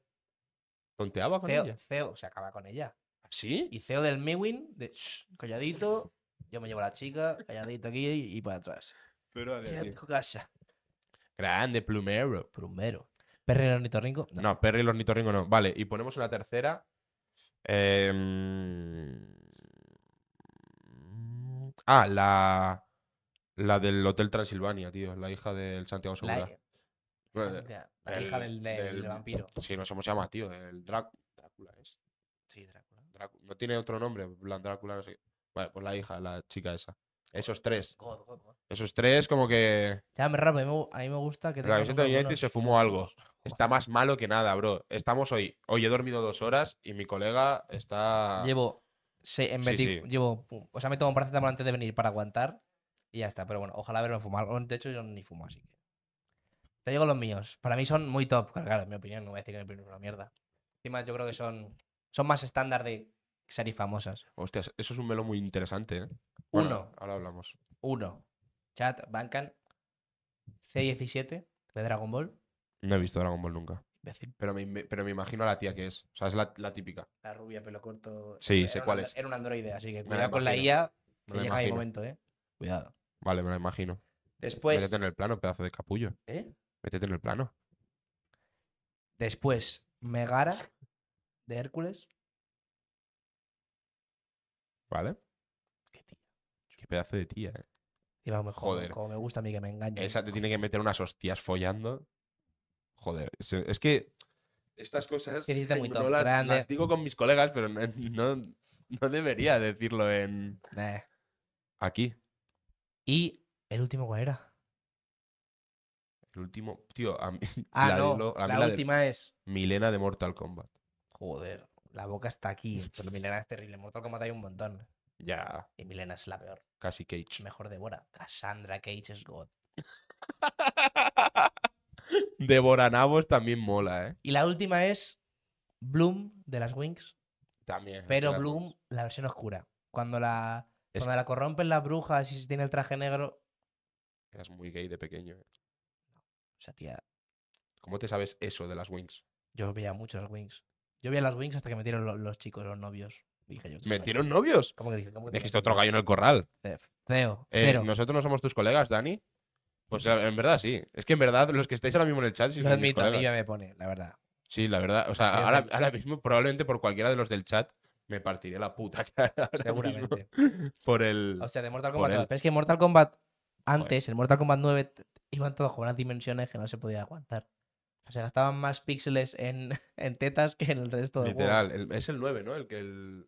conteaba con ella? Feo, se acaba con ella. ¿Ah, ¿Sí? Y CEO del Mewin, de colladito. yo me llevo a la chica, calladito aquí y, para atrás. Pero a eh. casa. Grande, plumero. Plumero. ¿Perry y los No. no, Perry los ringo no. Vale, y ponemos una tercera. Em, ah, la. La del Hotel Transilvania, tío. La hija del Santiago Segura. E, pues, la hija del, vampiro. Sí, no hemos llamado, llama, tío. El Drácula es. Sí, Drácula. No tiene otro nombre, plan Drácula, no sé. Vale, pues la hija, la chica esa. Esos tres. Esos tres, como que. Ya, me raro, a mí, me gusta que. La se fumó algo. Está más malo que nada, bro. Estamos hoy. Hoy he dormido dos horas y mi colega está. Llevo. O sea, me tomo un paracetamol antes de venir para aguantar y ya está. Pero bueno, ojalá verme fumar. De hecho, yo ni fumo, así que. Te digo los míos. Para mí son muy top. Claro, en mi opinión, no voy a decir que mi opinión es una mierda. Encima yo creo que son, son más estándar de series famosas. Hostias, eso es un melo muy interesante, ¿eh? Uno. Ahora hablamos. Uno. Chat, Bankan, C17 de Dragon Ball. No he visto Dragon Ball nunca. Pero me, pero me imagino a la tía que es. O sea, es la, típica. La rubia, pelo corto. Sí, sé cuál es. Era un androide, así que cuidado con la IA. Me llega el momento, ¿eh? Cuidado. Vale, me lo imagino. Después. que tener el plano, pedazo de capullo. ¿Eh? Métete en el plano. Después, Megara de Hércules. ¿Vale? Qué tía. Qué pedazo de tía, eh. Y vamos, joder, como me gusta a mí que me engañen. Esa te tiene que meter unas hostias follando. Joder, es, que estas cosas no las, digo con mis colegas, pero no, debería decirlo en aquí. Y el último, ¿cuál era? El último, tío, a mí, ah, la, última es. Milena de Mortal Kombat. Joder, la boca está aquí, pero Milena es terrible. Mortal Kombat hay un montón. Ya. Y Milena es la peor. Casi Cage. Mejor devora. Cassandra Cage es God. es también mola, ¿eh? Y la última es Bloom de las Wings. También. Pero Bloom, la versión oscura. Cuando la, cuando la corrompen las brujas y tiene el traje negro. Eras muy gay de pequeño. ¿eh? ¿Cómo te sabes eso de las Wings? Yo veía muchas Wings. Yo veía las Wings hasta que metieron los, los chicos, los novios. Dije yo. ¿Metieron novios? ¿Cómo Dijiste otro gallo en el corral. Eh, nosotros no somos tus colegas, Dani. Pues en verdad sí. Es que en verdad los que estáis ahora mismo en el chat si a mí ya me pone, la verdad. Sí, la verdad. O sea, ahora, mismo probablemente por cualquiera de los del chat me partiré la puta Seguramente. por el... O sea, de Mortal Kombat. es que Mortal Kombat antes, en Mortal Kombat 9 iban todos con unas dimensiones que no se podía aguantar. O sea, gastaban más píxeles en, tetas que en el resto del Literal, juego. es el 9, ¿no? El que el,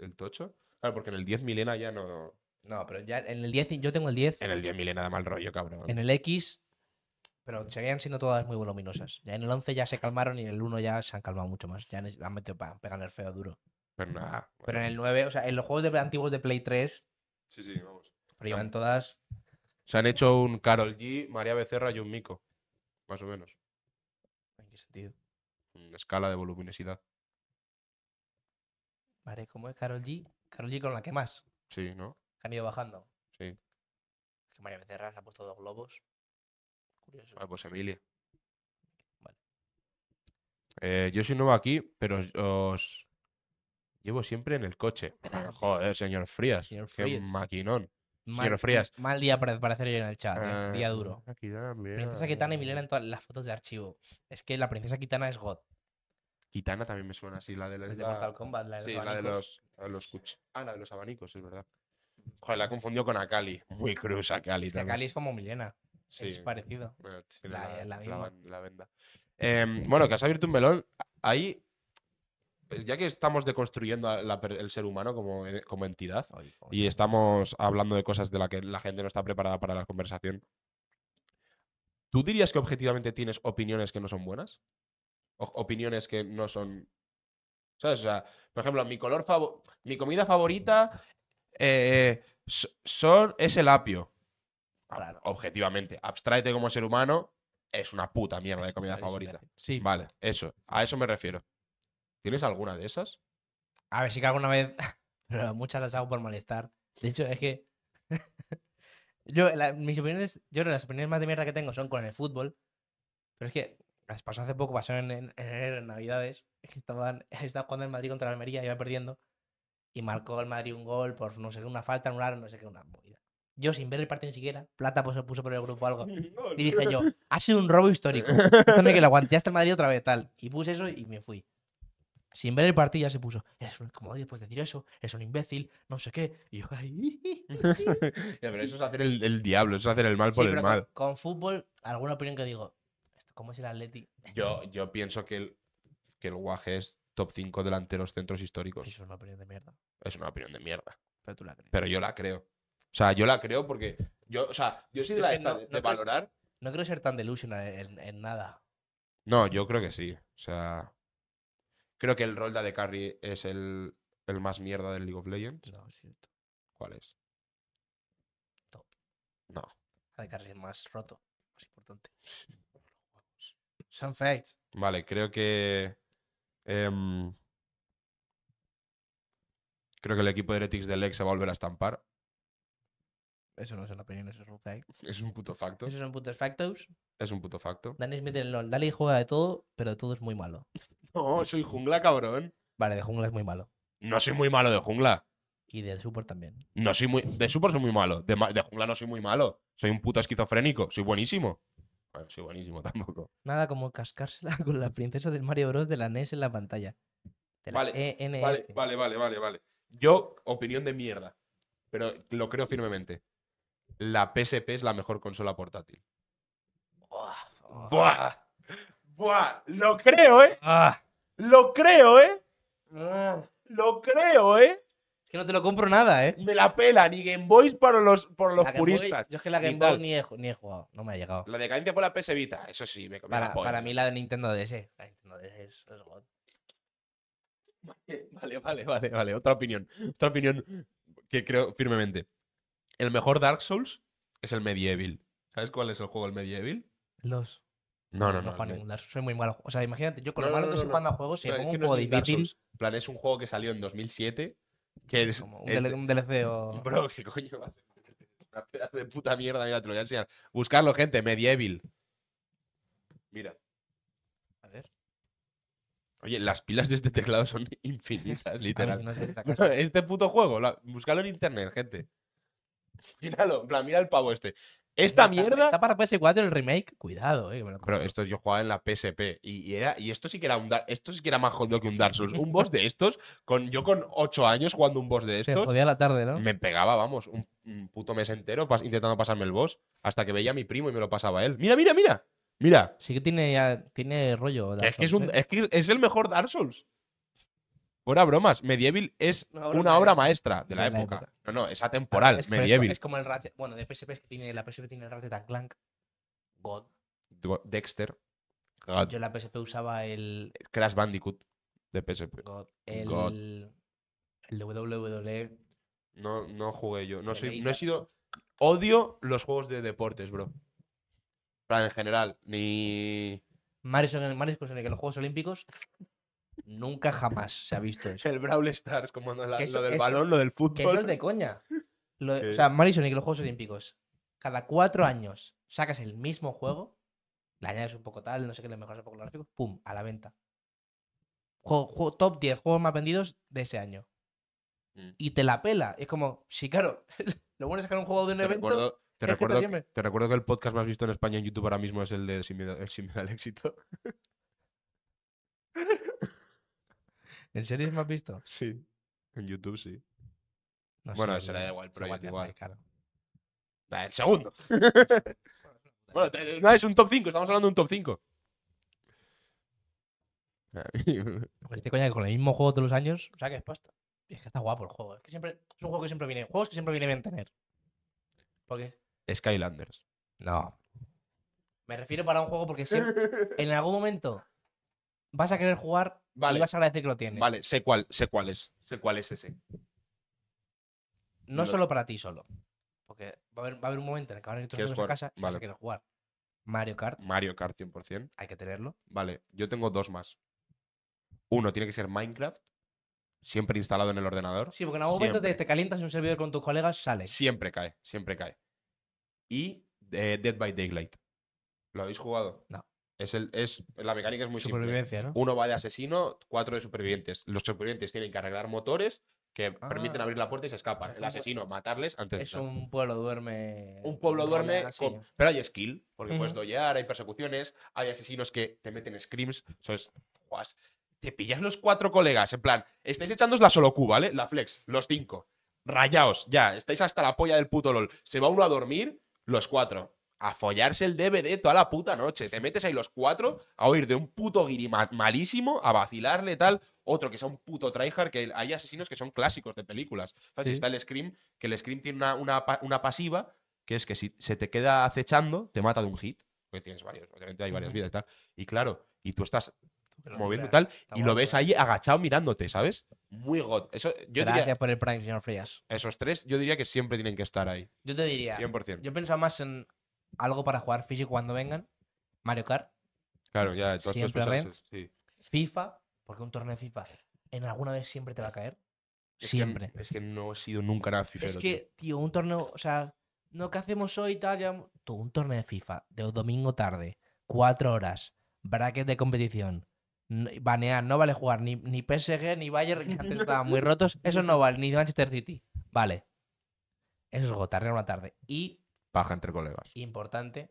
el, tocho. Claro, porque en el 10 Milena ya no. No, pero ya en el 10, yo tengo el 10. En el 10 Milena da mal rollo, cabrón. En el X, pero seguían siendo todas muy voluminosas. Ya en el 11 ya se calmaron y en el 1 ya se han calmado mucho más. Ya han metido para pegar el feo duro. Pero nada. Pero en el 9, o sea, en los juegos de, antiguos de Play 3. Sí, sí, vamos. Pero todas. Se han hecho un Carol G, María Becerra y un Mico. Más o menos. ¿En qué sentido? En mm, escala de voluminosidad. Vale, ¿cómo es Carol G? Carol G con la que más. Sí, ¿no? han ido bajando. Sí. María Becerra se ha puesto dos globos. Curioso. Ah, pues Emilia. Vale. Eh, yo soy nuevo aquí, pero os llevo siempre en el coche. Joder, señor Frías. Señor Frías. Qué maquinón. Mal, mal día para hacer yo en el chat, eh, ah, día duro. princesa eh. Kitana y Milena en todas las fotos de archivo. Es que la princesa Kitana es God. Kitana también me suena así, la de, los, Mortal Kombat, la de los abanicos. de los, Ah, la de los abanicos, es verdad. Joder, la confundió con Akali. Muy cruz Akali es Akali es como Milena. Sí. Es parecido. la, la, la, venda. Em, bueno, que has abierto un melón ahí pues, ya que estamos deconstruyendo el ser humano como, e, como entidad y estamos hablando de cosas de las que la gente no está preparada para la conversación, ¿tú dirías que objetivamente tienes opiniones que no son buenas? opiniones que no son... por ejemplo, mi color favor... mi comida favorita eh, son... es el apio. Objetivamente, abstráete como ser humano, es una puta mierda de comida favorita. Sí. Vale, eso, a eso me refiero. ¿Tienes alguna de esas? A ver, sí que alguna vez, pero muchas las hago por molestar. De hecho, es que. yo, mis opiniones, yo creo que las opiniones más de mierda que tengo son con el fútbol. Pero es que las pasó hace poco, pasó en, en Navidades. Estaban, estaba jugando en Madrid contra la Almería, iba perdiendo. Y marcó el Madrid un gol por no sé qué, una falta, un no sé qué, una movida. Yo, sin ver el partido ni siquiera, Plata pues, puso por el grupo algo. Y dije yo, ha sido un robo histórico. Déjame que lo aguanté hasta el Madrid otra vez, tal. Y puse eso y me fui sin ver el partido ya se puso, es un, como después decir eso, es un imbécil, no sé qué. Y yo, pero eso es hacer el, diablo, eso es hacer el mal por el mal. Con, fútbol, alguna opinión que digo, ¿cómo es el Atleti? yo, yo pienso que el, que el Guaje es top 5 delante de los centros históricos. Eso es una opinión de mierda. Es una opinión de mierda. Pero tú la crees. Pero yo la creo. O sea, yo la creo porque yo, o sea, yo soy de la esta, de, valorar. no creo ser tan delusional en nada. No, yo creo que sí. O sea. Creo que el rol de AD es el, el más mierda del League of Legends. No, es cierto. ¿Cuál es? Top. No. AD Carry es más roto, más importante. Son facts. Vale, creo que. Em, creo que el equipo de Heretics de Lex se va a volver a estampar. Eso no es una opinión, eso es un fact. Es un puto facto. Eso son putos factos. Es un puto facto. Dani Smith en LOL. y juega de todo, pero todo es muy malo. No, soy jungla, cabrón. Vale, de jungla es muy malo. No soy muy malo de jungla. Y de support también. No soy muy. De support soy muy malo. De, jungla no soy muy malo. Soy un puto esquizofrénico. Soy buenísimo. Bueno, soy buenísimo tampoco. Nada como cascársela con la princesa del Mario Bros. de la NES en la pantalla. E e vale, vale, vale, vale, vale. Yo, opinión de mierda. Pero lo creo firmemente la PSP es la mejor consola portátil. Buah. Buah. Ah. Lo creo, ¿eh? Ah. Lo creo, ¿eh? Ah. Lo creo, ¿eh? Es que no te lo compro nada, ¿eh? Me la pela, ni Game Boys para los, por los puristas. yo es que la Game Boy ni he, ni he, jugado, no me ha llegado. La decadencia por la PS Vita, eso sí, me para, para mí la de Nintendo DS. La Nintendo DS es, es God. Vale, vale, vale, vale. Otra opinión. Otra opinión que creo firmemente. El mejor Dark Souls es el Medieval. ¿Sabes cuál es el juego del Medieval? Los. No No, no, no. no, no, Souls. soy muy malo. O sea, imagínate, yo con lo malo que soy a juegos, si es un juego difícil. En plan, es un juego que salió en 2007. Que es, Como un, DLC o. Bro, ¿qué coño va a ser. Una pedazo de puta mierda, mira, te lo voy a enseñar. Buscarlo, gente, Medieval. Mira. A ver. Oye, las pilas de este teclado son infinitas, ah, literal. este puto juego, la... en internet, gente. Míralo, en plan, mira el pavo este. Pues esta pues mierda. Está para PS4 el remake, cuidado, eh. Pero esto yo jugaba en la PSP. Y, era, y esto sí que era un esto sí que era más jodido que un Dark Souls. Un boss de estos, con yo con 8 años jugando un boss de estos. la tarde, ¿no? Me pegaba, vamos, un, puto mes entero intentando pasarme el boss. Hasta que veía a mi primo y me lo pasaba él. Mira, mira, mira. Mira. Sí que tiene, tiene rollo. es, que es, un, eh. es que es el mejor Dark Souls. Fuera bromas, Medieval es una obra, maestra de la, época. No, no, es atemporal, es, Medieval. Es, como el Ratchet. Bueno, de PSP es que tiene, la PSP tiene el Ratchet and Clank. God. Dexter. Yo en la PSP usaba el. Crash Bandicoot de PSP. God. El. El WWE. E. No, no jugué yo. No, no he sido. Odio los juegos de deportes, bro. en general. Ni. Mario, Mario que los Juegos Olímpicos. Nunca jamás se ha visto eso. el Brawl Stars, como lo del balón, lo del fútbol. Que eso es de coña. o sea, Marisol y que los Juegos Olímpicos, cada cuatro años sacas el mismo juego, le añades un poco tal, no sé qué, le mejoras un poco los gráficos, ¡pum! A la venta. top 10 juegos más vendidos de ese año. Mm. Y te la pela. Es como, sí, claro, lo bueno es sacar un juego de un evento. te, recuerdo, que, te recuerdo que el podcast más visto en España en YouTube ahora mismo es el de Sin al éxito. ¿En series me has visto? Sí. En YouTube sí. bueno, será igual, pero igual. igual. Claro. Ah, el segundo. bueno, no, es un top 5, estamos hablando de un top 5. Pues este coño que con el mismo juego todos los años, o sea que es pasta. es que está guapo el juego. Es, que siempre, es un juego que siempre viene. Juegos que siempre viene bien tener. ¿Por qué? Skylanders. No. Me refiero para un juego porque siempre, en algún momento vas a querer jugar vale. y vas a agradecer que lo tienes. Vale, sé cuál, sé cuál es. Sé cuál es ese. No, solo para ti solo. Porque va a haber, un momento en el que van a ir todos casa y vas a querer jugar. Mario Kart. Mario Kart 100%. Hay que tenerlo. Vale, yo tengo dos más. Uno tiene que ser Minecraft, siempre instalado en el ordenador. Sí, porque en algún momento te, calientas en un servidor con tus colegas, sale. Siempre cae, siempre cae. Y eh, Dead by Daylight. ¿Lo habéis jugado? No. Es, el, es la mecánica es muy simple. Uno va de asesino, cuatro de supervivientes. Los supervivientes tienen que arreglar motores que ah. permiten abrir la puerta y se escapan. el asesino, matarles antes de. Es un pueblo duerme. Un pueblo duerme. pero hay skill, porque puedes doyear, hay persecuciones, hay asesinos que te meten screams. Eso Te pillas los cuatro colegas, en plan, estáis echándos la solo Q, ¿vale? La flex, los cinco. Rayaos, ya, estáis hasta la polla del puto LOL. Se va uno a dormir, los cuatro a follarse el DVD toda la puta noche. Te metes ahí los cuatro a oír de un puto guiri malísimo, a vacilarle tal, otro que sea un puto tryhard, que hay asesinos que son clásicos de películas. Está el Scream, que el Scream tiene una, una, pasiva, que es que si se te queda acechando, te mata de un hit. Porque tienes varios, obviamente hay varias vidas y tal. Y claro, y tú estás moviendo y tal, y lo ves ¿eh? ahí agachado mirándote, ¿sabes? Muy god. Eso, yo Gracias por el Prime, señor Frías. Esos tres, yo diría que siempre tienen que estar ahí. Yo te diría. 100%. Yo pensaba más en algo para jugar físico cuando vengan. Mario Kart. Claro, ya, siempre Rents. FIFA, porque un torneo de FIFA en alguna vez siempre te va a caer. siempre. es que no he sido nunca nada FIFA. Es que, tío, un torneo, o sea, no, que hacemos hoy? Tal, ya... Tú, un torneo de FIFA de domingo tarde, cuatro horas, bracket de competición, banear, no vale jugar ni, PSG ni Bayern, que antes estaban muy rotos, eso no vale, ni Manchester City, vale. Eso es gotarrear una tarde. Y Paja entre colegas. Importante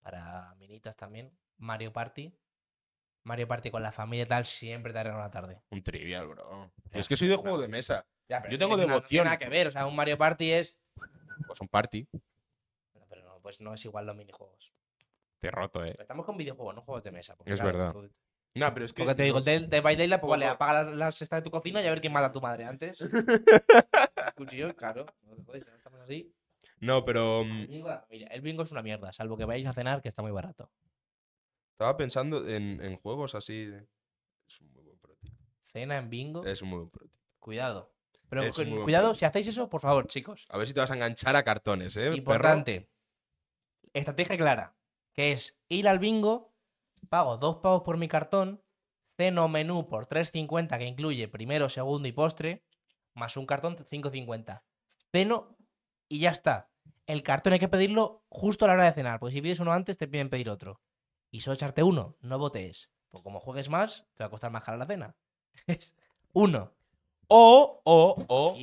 para minitas también. Mario Party. Mario Party con la familia y tal, siempre te arregla una tarde. Un trivial, bro. es que soy de juego de mesa. Yo tengo no tiene nada que ver, o sea, un Mario Party es. Pues un party. pero no, pues no es igual los minijuegos. Te roto, eh. estamos con videojuegos, no juegos de mesa. Es verdad. No, pero es que. Porque te digo, te de, y la vale, apaga la la de tu cocina y a ver quién mata a tu madre antes. Cuchillo, claro. No te estamos así. No, pero. Ah, el mm bingo, mira, el bingo es una mierda, salvo que vayáis a cenar, que está muy barato. Estaba pensando en, juegos así. Es un buen Cena en bingo. Es un muy buen Cuidado. Pero cuidado, si hacéis eso, por favor, chicos. A ver si te vas a enganchar a cartones, ¿eh? Importante. Estrategia clara. Que es ir al bingo, pago dos pagos por mi cartón, ceno menú por 3.50 que incluye primero, segundo y postre, más un cartón 5.50. Ceno y ya está. El cartón hay que pedirlo justo a la hora de cenar, porque si pides uno antes te piden pedir otro. Y solo echarte uno, no botees. Pues porque como juegues más, te va a costar más cara la cena. Es uno. O, o, o.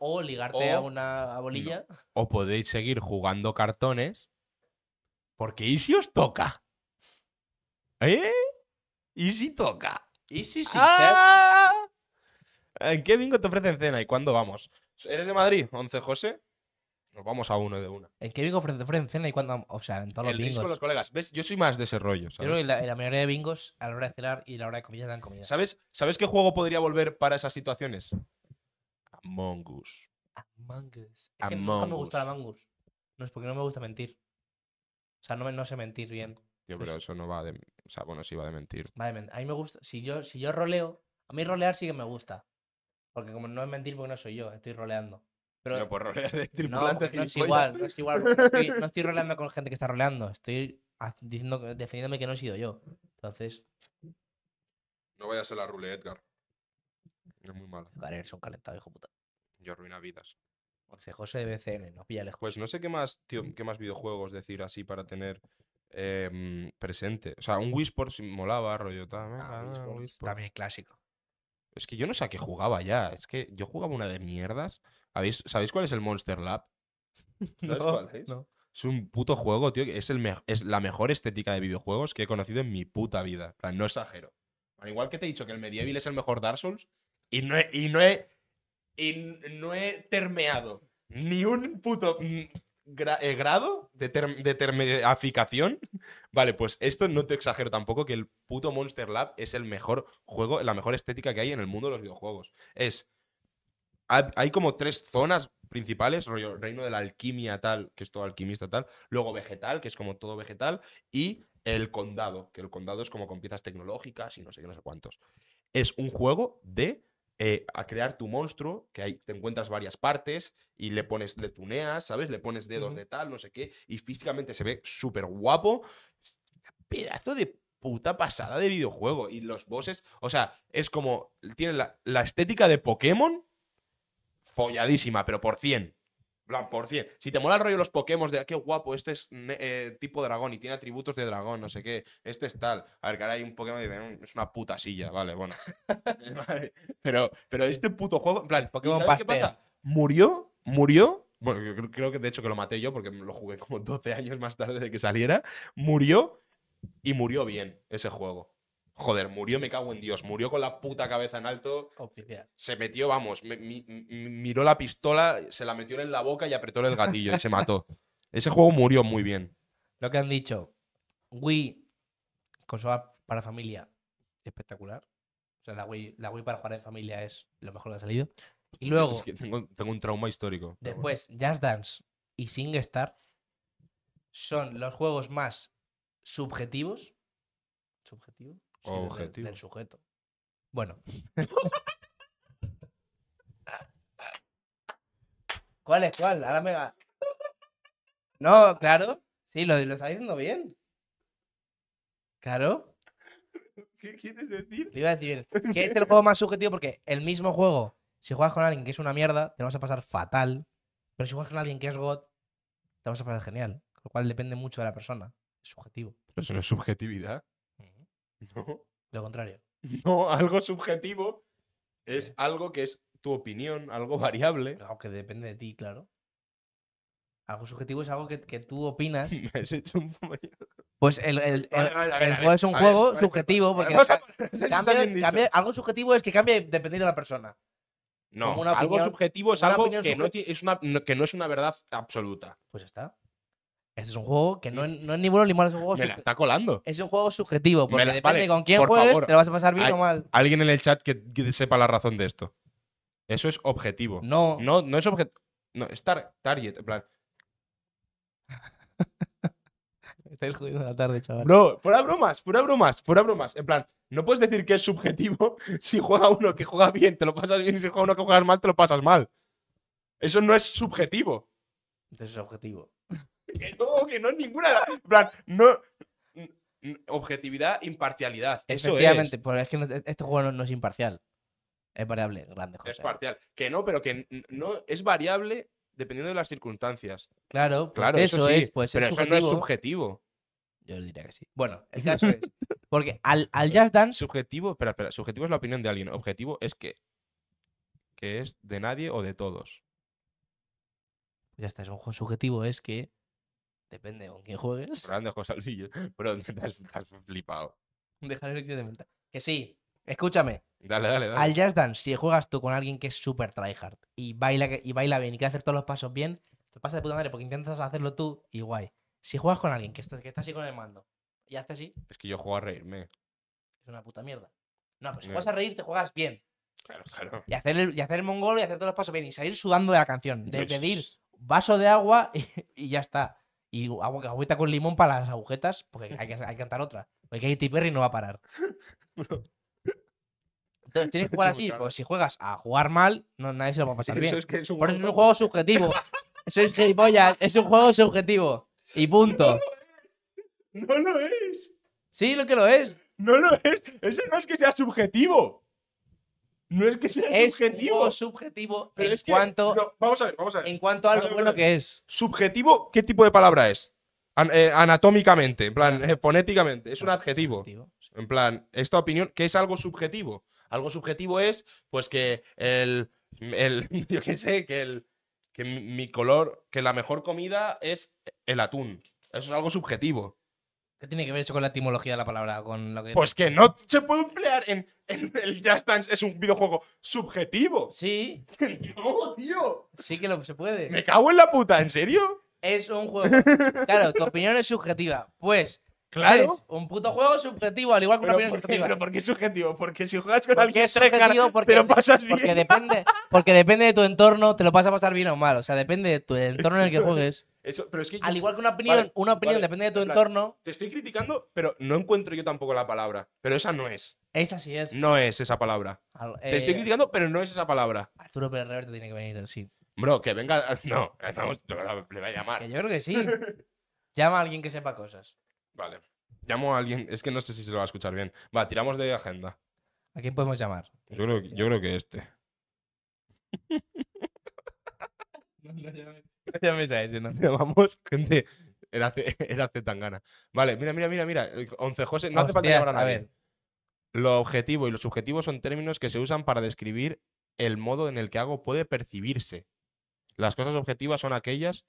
o ligarte a una bolilla. O podéis seguir jugando cartones. Porque ¿y si os toca? ¿Eh? ¿Y si toca? ¿Y si sí, ¡Ah! ¿En qué bingo te ofrecen cena y cuándo vamos? ¿Eres de Madrid, ¿11 José? Nos vamos a uno de una. ¿En qué bingo ofrecen cena y cuando O sea, en todos los bingos. con los colegas. ¿Ves? Yo soy más de ese rollo. ¿sabes? Yo creo que la, mayoría de bingos a la hora de cenar y a la hora de comida dan comida. ¿Sabes, ¿Sabes qué juego podría volver para esas situaciones? Among Us. Among Us. Es que me gusta Among Us. No es porque no me gusta mentir. O sea, no, no sé mentir bien. yo pero pues eso no va de. O sea, bueno, sí va de mentir. Va A mí me gusta. Si yo, si yo roleo. A mí rolear sí que me gusta. Porque como no es mentir porque no soy yo, estoy roleando. Pero, por rolear de No, es igual, no es igual. No estoy, roleando con gente que está roleando. Estoy diciendo, definiéndome que no he sido yo. Entonces. No vayas a ser la rule, Edgar. Es muy malo. Vale, eres un calentado, hijo puta. Yo arruina vidas. José José de BCN, no pilla Pues no sé qué más, qué más videojuegos decir así para tener em, presente. O sea, un Wii Sports molaba, rollo. Ah, también, ah, también clásico. Es que yo no sé a qué jugaba ya. Es que yo jugaba una de mierdas. ¿Sabéis cuál es el Monster Lab? no, cuál es? Es un puto juego, tío. es, la mejor estética de videojuegos que he conocido en mi puta vida. O sea, no exagero. Al igual que te he dicho que el Medieval es el mejor Dark Souls, y no y no he, y no he termeado ni un puto eh, grado de, de Vale, pues esto no te exagero tampoco, que el puto Monster Lab es el mejor juego, la mejor estética que hay en el mundo de los videojuegos. Es. Hay como tres zonas principales, reino de la alquimia tal, que es todo alquimista tal, luego vegetal, que es como todo vegetal, y el condado, que el condado es como con piezas tecnológicas y no sé qué, no sé cuántos. Es un juego de eh, a crear tu monstruo, que ahí te encuentras varias partes y le pones, le tuneas, ¿sabes? Le pones dedos de tal, no sé qué, y físicamente se ve súper guapo. Pedazo de puta pasada de videojuego. Y los bosses, o sea, es como, tiene la, la estética de Pokémon folladísima, pero por cien plan, por cien Si te mola el rollo los Pokémon, de ah, qué guapo, este es eh, tipo dragón y tiene atributos de dragón, no sé qué, este es tal. A ver, que ahora hay un Pokémon que mm, es una puta silla, vale, bueno. Pero, pero este puto juego, en plan, Pokémon Pastel, qué pasa? Murió, murió. Bueno, creo que de hecho que lo maté yo porque lo jugué como 12 años más tarde de que saliera. Murió y murió bien ese juego. Joder, murió, me cago en Dios. Murió con la puta cabeza en alto. Oficial. Se metió, vamos, miró la pistola, se la metió en la boca y apretó el gatillo y se mató. Ese juego murió muy bien. Lo que han dicho, Wii, consola para familia, espectacular. O sea, la Wii, la para jugar en familia es lo mejor que ha salido. Y luego. tengo, un trauma histórico. Después, jazz Just Dance y Star son los juegos más subjetivos. ¿Subjetivos? objetivo. Del, sujeto. Bueno. ¿Cuál es cuál? Ahora me va. No, claro. Sí, lo, está diciendo bien. Claro. ¿Qué quieres decir? Le iba a decir que este es el juego más subjetivo porque el mismo juego, si juegas con alguien que es una mierda, te vas a pasar fatal. Pero si juegas con alguien que es God, te vas a pasar genial. Lo cual depende mucho de la persona. Es subjetivo. Pero eso es subjetividad. No. Lo contrario. No, algo subjetivo es algo que es tu opinión, algo variable. Algo que depende de ti, claro. Algo subjetivo es algo que, tú opinas. Me has hecho un Pues el, el, juego es un juego subjetivo. algo subjetivo es que cambie dependiendo de la persona. No, algo subjetivo es algo que, no, que no es una verdad absoluta. Pues está. Este es un juego que no, no es ni bueno ni malo, es un juego Me la está colando. Es un juego subjetivo, porque depende con quién juegues, te lo vas a pasar bien o mal. Alguien en el chat que, sepa la razón de esto. Eso es objetivo. No. No, es objetivo. No, es target, en plan. Estáis jodiendo la tarde, chaval. Bro, fuera bromas, fuera bromas, fuera bromas. En plan, no puedes decir que es subjetivo si juega uno que juega bien, te lo pasas bien, y si juega uno que juega mal, te lo pasas mal. Eso no es subjetivo. Entonces es objetivo que no, que no es ninguna. En no. Objetividad, imparcialidad. Eso Efectivamente, es. Porque es que e, este juego no, es imparcial. Es variable, grande, Es parcial. Que no, pero que no es variable dependiendo de las circunstancias. Claro, pues claro eso, pues es. pero eso no es subjetivo. Yo diría que sí. Bueno, el caso es. Porque al, al Just Dance. Subjetivo, espera, espera. Subjetivo es la opinión de alguien. Objetivo es que. Que es de nadie o de todos. Ya está, es un juego subjetivo, es que. Depende con quién juegues. grande cosas, sí. Pero te estás flipado. Dejar el que de mental. Que sí. Escúchame. Dale, dale, dale. Al jazz Dance, si juegas tú con alguien que es súper tryhard y baila, y baila bien y quiere hacer todos los pasos bien, te pasa de puta madre porque intentas hacerlo tú y guay. Si juegas con alguien que está, que está así con el mando y hace así. Es que yo juego a reírme. Es una puta mierda. No, pero si eh. a reír, te juegas bien. Claro, claro. Y hacer el, y hacer el mongol y hacer todos los pasos bien y salir sudando de la canción. De pedir vaso de agua y ya está y agüita con limón para las agujetas, porque hay que, hay que cantar otra. Porque Katy Perry no va a parar. tienes que jugar así. Pues si juegas a jugar mal, nadie se lo va a pasar bien. es un Por eso es un juego subjetivo. eso es gilipollas. Es un juego subjetivo. Y punto. No No lo es. Sí, lo que lo es. No lo es. Eso no es que sea subjetivo. No es que sea es subjetivo. subjetivo en cuanto. vamos a ver, vamos En cuanto a, lo bueno que es. Subjetivo, ¿qué tipo de palabra es? Eh, anatómicamente, en plan, eh, fonéticamente. Es un adjetivo. En plan, esta opinión, que es algo subjetivo. Algo subjetivo es, pues, que el. el yo qué sé, que el. Que mi color. Que la mejor comida es el atún. Eso es algo subjetivo. ¿Qué tiene que ver eso con la etimología de la palabra? Con lo Pues que no se puede emplear en, el Just Dance es un videojuego subjetivo. Sí. no, tío. Sí que lo, se puede. Me cago en la puta, ¿en serio? Es un juego. claro, tu opinión es subjetiva. Pues. Claro. un puto juego subjetivo, al igual que una opinión subjetiva. Pero ¿por es subjetivo? Porque si juegas con alguien es subjetivo porque, te lo pasas bien. Porque depende, porque depende de tu entorno, te lo vas a pasar bien o mal. O sea, depende de tu entorno en el que juegues. Al igual que una opinión, depende de tu entorno. Te estoy criticando, pero no encuentro yo tampoco la palabra. Pero esa no es. Esa sí es. No es esa palabra. te estoy eh, criticando, pero no es esa palabra. Arturo Pérez Reverte tiene que venir, sí. Bro, que venga. No, le voy a llamar. yo creo que sí. Llama a alguien que sepa cosas. Vale. Llamo a alguien. Es que no sé si se lo va a escuchar bien. Va, tiramos de agenda. ¿A quién podemos llamar? Yo creo, yo creo que este. Vamos, gente. Era, tan gana. Vale, mira, mira, mira, mira. Eh, once José, no hace falta a ver. Lo objetivo y lo subjetivo son términos que se usan para describir el modo en el que algo puede percibirse. Las cosas objetivas son aquellas.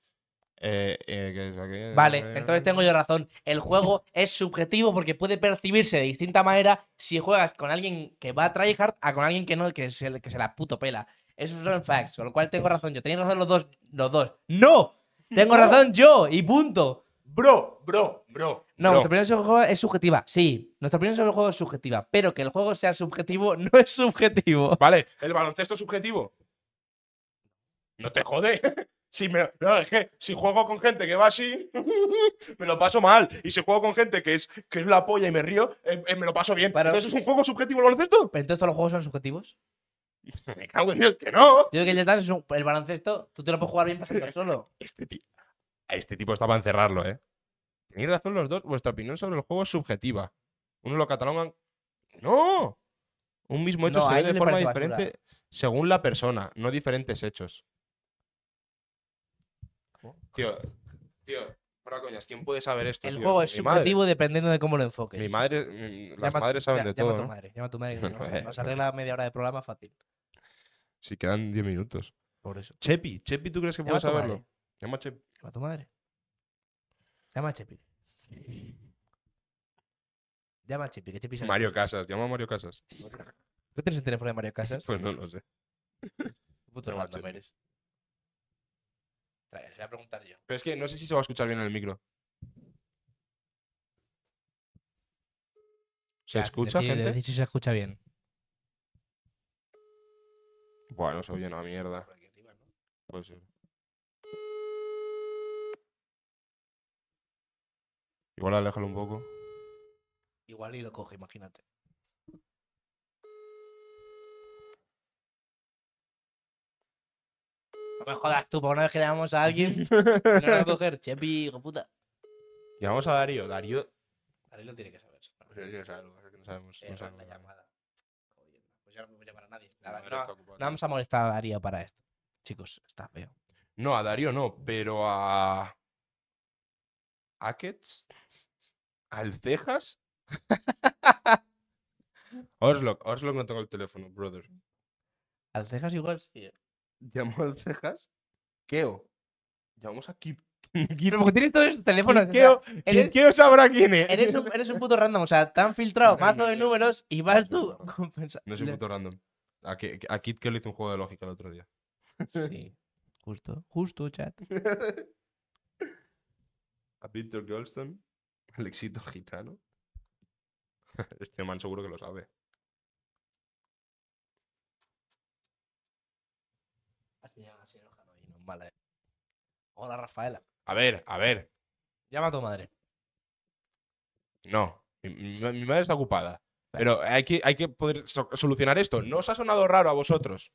Eh, eh, vale, entonces tengo yo razón. El juego es subjetivo porque puede percibirse de distinta manera si juegas con alguien que va a tryhard a con alguien que no, que se, que se la puto pela. Esos son facts, con lo cual tengo razón yo. Tenéis razón los dos. Los dos. ¡No! Tengo razón yo y punto. Bro, bro, bro. No, nuestra opinión sobre el juego es subjetiva. Sí, nuestra opinión sobre el juego es subjetiva. Pero que el juego sea subjetivo no es subjetivo. Vale, ¿el baloncesto es subjetivo? No te jode. Si, si juego con gente que va así, me lo paso mal. Y si juego con gente que es, que es la polla y me río, eh, eh, me lo paso bien. Pero, ¿Eso es un juego subjetivo el baloncesto? ¿Pero entonces todos los juegos son subjetivos? se me cago en Dios que no. Yo que ya dan es el baloncesto, tú te lo puedes jugar bien para solo. Este tipo a este tipo estaba encerrarlo, ¿eh? Tenéis razón los dos, vuestra opinión sobre el juego es subjetiva. Uno lo catalogan. ¡No! Un mismo hecho se ve de forma diferente según la persona, no diferentes hechos. Tío, tío, coñas, ¿quién puede saber esto? El juego es subjetivo dependiendo de cómo lo enfoques. Mi madre, mm, las madres saben de de Llama a tu madre, llama a tu madre. nos- arregla media hora de programa fácil. Si quedan 10 minutos. Por eso. Chepi, Chepi, ¿tú crees que puedes saberlo? Llama a Chepi. Llama a tu madre. Llama a Chepi. Llama a Chepi, que Chepi Mario Casas, llama a Mario Casas. ¿Tú tienes el teléfono de Mario Casas? Pues no lo sé. Puto te eres voy a preguntar yo. Pero es que no sé si se va a escuchar bien en el micro. ¿Se escucha, gente? si se escucha bien. Bueno, se oye una mierda. Pues Igual aléjalo un poco. Igual y lo coge, imagínate. No me jodas tú, por una vez que llamamos a alguien, no va a coger. Chepi, hijo puta. Llamamos a Darío. Darío. Darío lo tiene que saber. Darío tiene que que no sabemos. Eh, no sabemos. La llamada. pues ya no podemos llamar a nadie. Nada, no, no, vamos a molestar a Darío para esto. Chicos, está feo. No, a Darío no, pero a. ¿Akets? Al Cejas. Orslock, Orslock no tengo el teléfono, brother. Al Cejas igual sí. Eh llamó al Cejas, Keo. Llamamos a Kit. Porque tienes todos esos teléfonos. Keo, eres, Keo sabrá quién es. Eres un, puto random, o sea, te han filtrado mazo de números y vas tú. No soy un puto random. A, a Kit Keo le hizo un juego de lógica el otro día. Sí. Justo, justo, chat. A Peter Goldstone, éxito Gitano. Este man seguro que lo sabe. Vale. Hola, Rafaela. A ver, a ver. Llama a tu madre. No, mi, madre está ocupada. Pero hay que, hay que poder solucionar esto. ¿No os ha sonado raro a vosotros?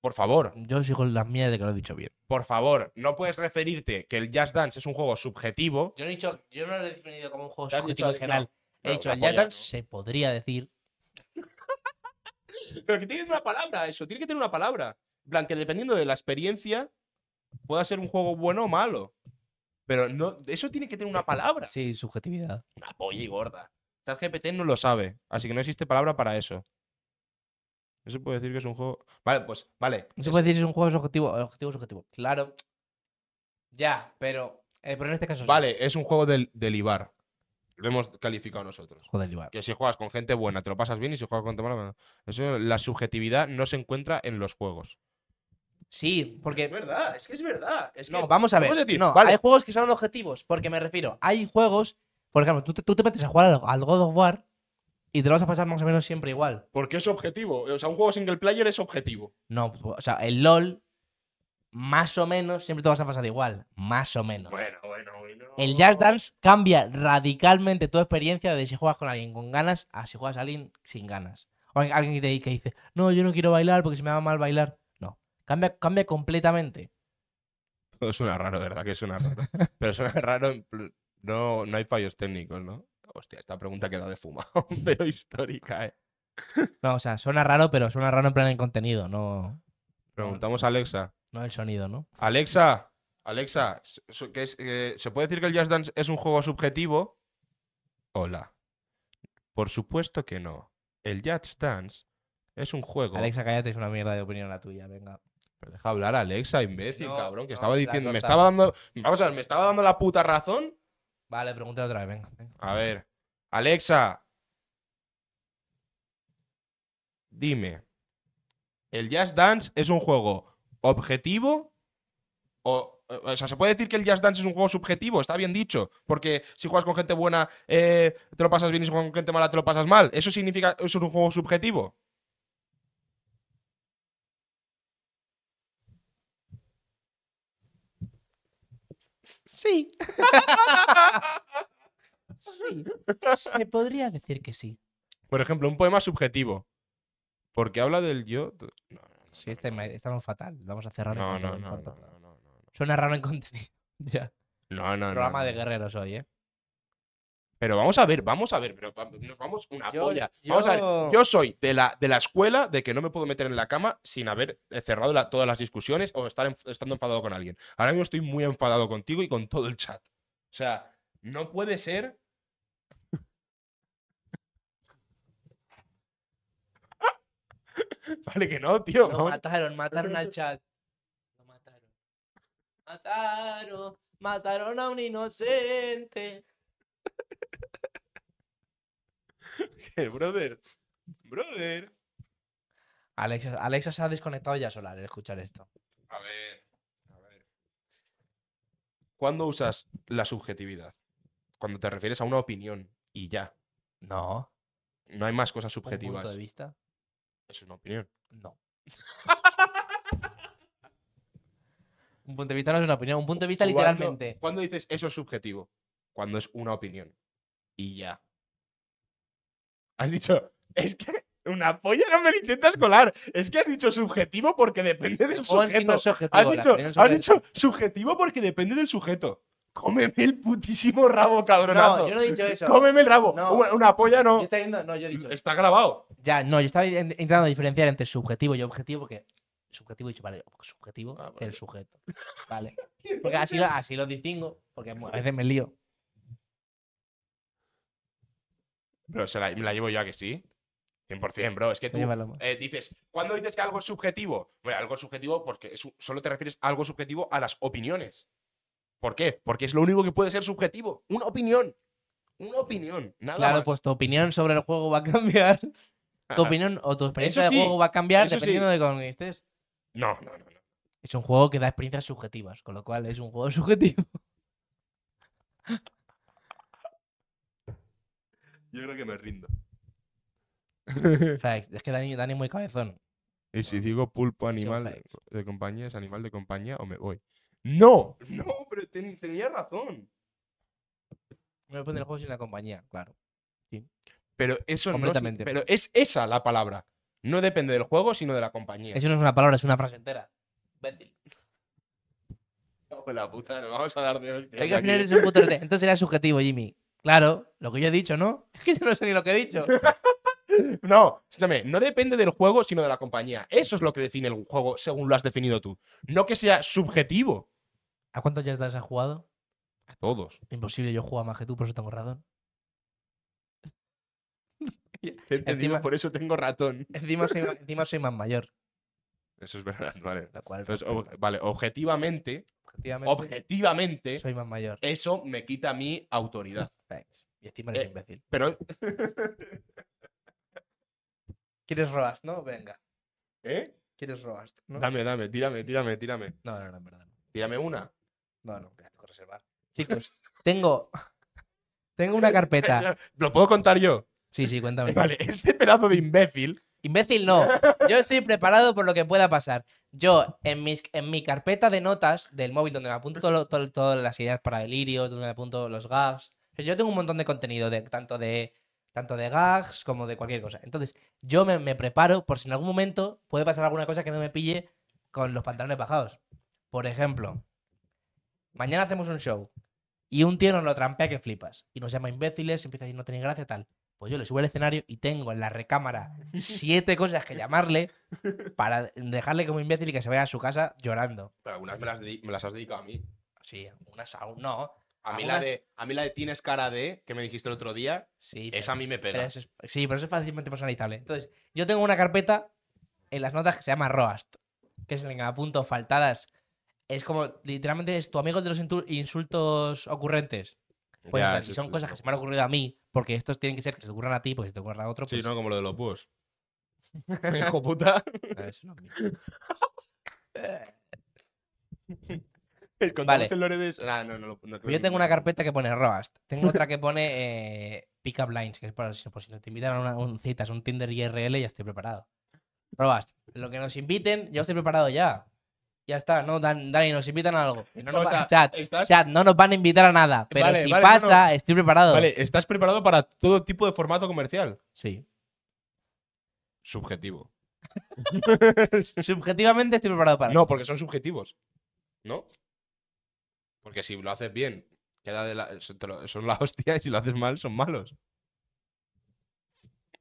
Por favor, Yo sigo en las mías de que lo he dicho bien. por favor, no puedes referirte que el jazz Dance es un juego subjetivo. Yo no, lo he definido como un juego subjetivo en general. he dicho, el Just Dance se podría decir. Pero que tiene una palabra eso, tiene que tener una palabra plan, que dependiendo de la experiencia, pueda ser un juego bueno o malo. Pero no, eso tiene que tener una palabra. Sí, subjetividad. Una polla y gorda. GPT no lo sabe, así que no existe palabra para eso. Eso se puede decir que es un juego. Vale, pues, vale. No se puede decir es un juego subjetivo. objetivo subjetivo. Claro. Ya, pero. Eh, pero en este caso. Vale, es un juego del, Ibar. Lo hemos calificado nosotros. Que si juegas con gente buena, te lo pasas bien y si juegas con gente mala. Eso, la subjetividad no se encuentra en los juegos. Sí, porque. Es verdad, es que es verdad. No, vamos a ver. No, Hay juegos que son objetivos, porque me refiero, hay juegos. Por ejemplo, tú te, metes a jugar al, God of War y te lo vas a pasar más o menos siempre igual. Porque es objetivo. O sea, un juego single player es objetivo. No, pues, o sea, el LOL, más o menos, siempre te vas a pasar igual. Más o menos. Bueno, bueno, bueno. El Jazz Dance cambia radicalmente tu experiencia de si juegas con alguien con ganas a si juegas a alguien sin ganas. O alguien que, te, que dice, no, yo no quiero bailar porque se me va mal bailar. Cambia, completamente. Todo suena raro, ¿verdad? Que suena raro. Pero suena raro, no, no hay fallos técnicos, ¿no? Hostia, esta pregunta queda de fuma, pero histórica, ¿eh? No, o sea, suena raro, pero suena raro en plan en contenido, no. Preguntamos a Alexa. No el sonido, ¿no? Alexa, Alexa, eh, ¿se puede decir que el jazz Dance es un juego subjetivo? Hola. Por supuesto que no. El jazz Dance es un juego. Alexa, cállate, es una mierda de opinión la tuya, venga. Pero deja hablar a Alexa, imbécil, cabrón, que estaba diciendo, me estaba dando, vamos a ver, me estaba dando la puta razón. Vale, pregunta otra vez, venga. A ver, Alexa, dime, ¿el Jazz Dance es un juego objetivo o sea, se puede decir que el Just Dance es un juego subjetivo, está bien dicho. Porque si juegas con gente buena, eh, te lo pasas bien y si juegas con gente mala, te lo pasas mal. ¿Eso significa es un juego subjetivo? Sí. sí. Se podría decir que sí. Por ejemplo, un poema subjetivo. Porque habla del yo. sí, este, estamos fatal. Vamos a cerrar. No, el no, no, no, no, Suena raro en contenido. ya. No, no, Programa de guerreros hoy, ¿eh? Pero vamos a ver, vamos a ver, pero nos vamos una polla. Vamos a ver. Yo soy de la, de la escuela de que no me puedo meter en la cama sin haber eh, cerrado todas las discusiones o estar estando enfadado con alguien. Ahora mismo estoy muy enfadado contigo y con todo el chat. O sea, no puede ser. vale, que no, tío. Lo mataron, mataron al chat. Mataron, mataron a un inocente. ¿Qué, brother? Brother. Alexa, se ha desconectado ya sola al escuchar esto. A ver, ¿Cuándo usas la subjetividad? Cuando te refieres a una opinión y ya. No. No hay más cosas subjetivas. ¿Un punto de vista? Eso es una opinión. No. un punto de vista no es una opinión, un punto de vista literalmente. ¿Cuándo dices eso es subjetivo? Cuando es una opinión ya. Has dicho, es que una polla no me la intentas colar. Es que has dicho subjetivo porque depende del sujeto. has, dicho, subjetivo porque depende del sujeto. Cómeme el putísimo rabo, cabronazo. No, yo no he dicho eso. Cómeme el rabo. Una, polla no. está, he dicho está grabado. Ya, no, yo estaba intentando diferenciar entre subjetivo y objetivo porque subjetivo y subjetivo, ah, el sujeto. Vale. Porque así así lo distingo, porque a veces me lío. Pero se la, me la llevo yo a que sí. 100%, bro. Es que tú eh, dices, ¿cuándo dices que algo es subjetivo? Bueno, algo es subjetivo porque solo te refieres a algo subjetivo a las opiniones. ¿Por qué? Porque es lo único que puede ser subjetivo. Una opinión. Una opinión. Nada claro, pues tu opinión sobre el juego va a cambiar. Tu opinión o tu experiencia del juego va a cambiar dependiendo de cómo estés. No, no, no, no. Es un juego que da experiencias subjetivas, con lo cual es un juego subjetivo. Yo creo que me rindo. Es que Dani, es muy cabezón. Y si digo pulpo animal de compañía, es animal de compañía o me voy. ¡No! No, pero tenía razón. Me depende del el juego sin la compañía, claro. Pero eso no. Pero es esa la palabra. No depende del juego, sino de la compañía. Eso no es una palabra, es una frase entera. Imbécil. Hijo la puta, nos vamos a dar de hoy. Hay que Entonces era subjetivo, Jimmy. Claro, lo que yo he dicho, ¿no? Es que yo no sé ni lo que he dicho. no, escúchame, no depende del juego, sino de la compañía. Eso es lo que define el juego según lo has definido tú. No que sea subjetivo. ¿A cuántos ya has jugado? A todos. Imposible, yo juego más que tú, por eso tengo ratón. entendido, por eso tengo ratón. Encima soy, soy más mayor. Eso es verdad, vale. Entonces, vale, objetivamente, objetivamente, soy más mayor. Eso me quita mi autoridad. Y encima eres eh, imbécil. Pero. ¿Quieres robas, no? Venga. ¿Eh? ¿Quieres robas? Dame, dame, tírame, tírame, tírame. No, no, no, en verdad. Tírame una. No, no, que tengo que reservar. Chicos, tengo. Tengo una carpeta. ¿Lo puedo contar yo? Sí, sí, cuéntame. Vale, este pedazo de imbécil Imbécil no. Yo estoy preparado por lo que pueda pasar. Yo, en, en mi carpeta de notas del móvil, donde me apunto todas las ideas para delirios, donde me apunto los gags. Yo tengo un montón de contenido, de, tanto, de, tanto de gags como de cualquier cosa. Entonces, yo me, preparo por si en algún momento puede pasar alguna cosa que no me pille con los pantalones bajados. Por ejemplo, mañana hacemos un show y un tío nos lo trampea que flipas y nos llama imbéciles, empieza a decir no tenéis gracia, tal. Pues yo le subo el escenario y tengo en la recámara siete cosas que llamarle para dejarle como imbécil y que se vaya a su casa llorando. Pero algunas me las, has dedicado a mí. Sí, algunas aún no. A mí, la de, a mí la tienes cara de, que me dijiste el otro día, sí, esa a mí me pega. sí, pero eso es fácilmente personalizable. Entonces, yo tengo una carpeta en las notas que se llama Roast, que es en el faltadas. Es como, literalmente, es tu amigo de los insultos ocurrentes. Pues, si son cosas que se me han ocurrido a mí, porque estos tienen que ser que se te ocurran a ti, porque si te ocurra a otro. Pues... Sí, no, como lo de los búhos. Hijo puta. eso ah, no es Vale. El yo tengo una carpeta que pone Roast. Tengo otra que pone eh, Pickup Lines, que es para si, por si te invitan a una, cita. citas, un Tinder IRL, ya estoy preparado. Roast, lo que nos inviten, yo estoy preparado ya ya está, no, Dani, nos invitan a algo. chat, no nos van a invitar a nada. Pero si pasa, estoy preparado. Vale, estás preparado para todo tipo de formato comercial. Sí. Subjetivo. Subjetivamente estoy preparado para. No, porque son subjetivos. ¿No? Porque si lo haces bien, son la hostia y si lo haces mal, son malos.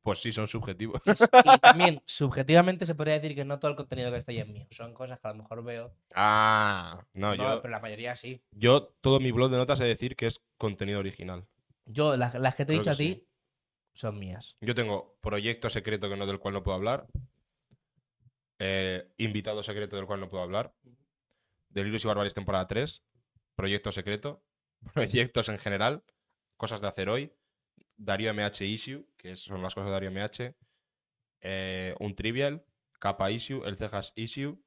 Pues sí, son subjetivos. y también, subjetivamente se podría decir que no todo el contenido que está ahí es mío. Son cosas que a lo mejor veo. Ah, no, yo. Pero la mayoría sí. Yo, todo mi blog de notas es decir que es contenido original. Yo, las, que te he dicho a ti son mías. Yo tengo proyecto secreto que no, del cual no puedo hablar. Eh, invitado secreto del cual no puedo hablar. Delirios y Barbaries temporada 3. Proyecto secreto. Proyectos en general. Cosas de hacer hoy. Dario MH Issue, que son las cosas de Dario MH, eh, un Trivial, Kappa Issue, el Cejas Issue,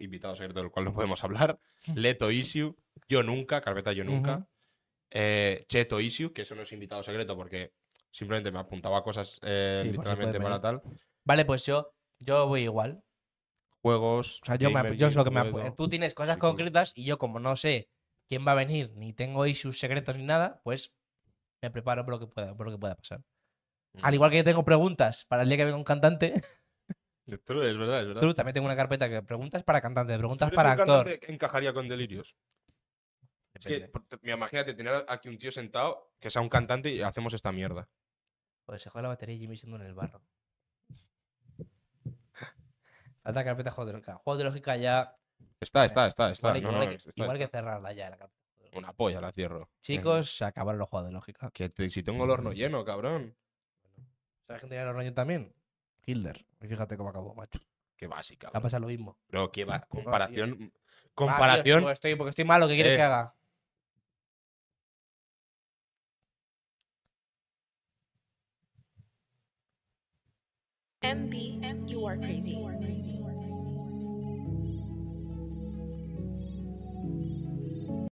invitado secreto del cual no podemos hablar, Leto Issue, Yo Nunca, Carpeta Yo Nunca, eh, Cheto Issue, que eso no es invitado secreto porque simplemente me apuntaba cosas eh, literalmente para tal. Vale, pues yo, yo voy igual. Juegos. O sea, yo, yo lo que me apunto. Tú tienes cosas concretas y yo, como no sé quién va a venir, ni tengo issues secretos ni nada, pues me preparo por lo que pueda, por lo que pueda pasar. Al mm. igual que yo tengo preguntas para el día que venga un cantante. True, es verdad, verdad. True, también tengo una carpeta que preguntas para cantante, preguntas para actor. encajaría con delirios? me imagínate tener aquí un tío sentado que sea un cantante y hacemos esta mierda. Pues se juega la batería y Jimmy siendo en el barro. Falta carpeta juego de lógica. Juego de lógica ya. Está, está, está. está. igual, que, cerrarla ya la carpeta una polla la cierro. Chicos, se acabaron los juegos de lógica. Que si tengo el horno eh, lleno, cabrón. ¿Sabes quién tenía el horno lleno también? Hilder. fíjate cómo acabó, macho. Qué básica. Va a pasar lo mismo. pero qué va. Comparación. Comparación. estoy, porque estoy malo, ¿qué quieres que eh. haga? MB, you are crazy.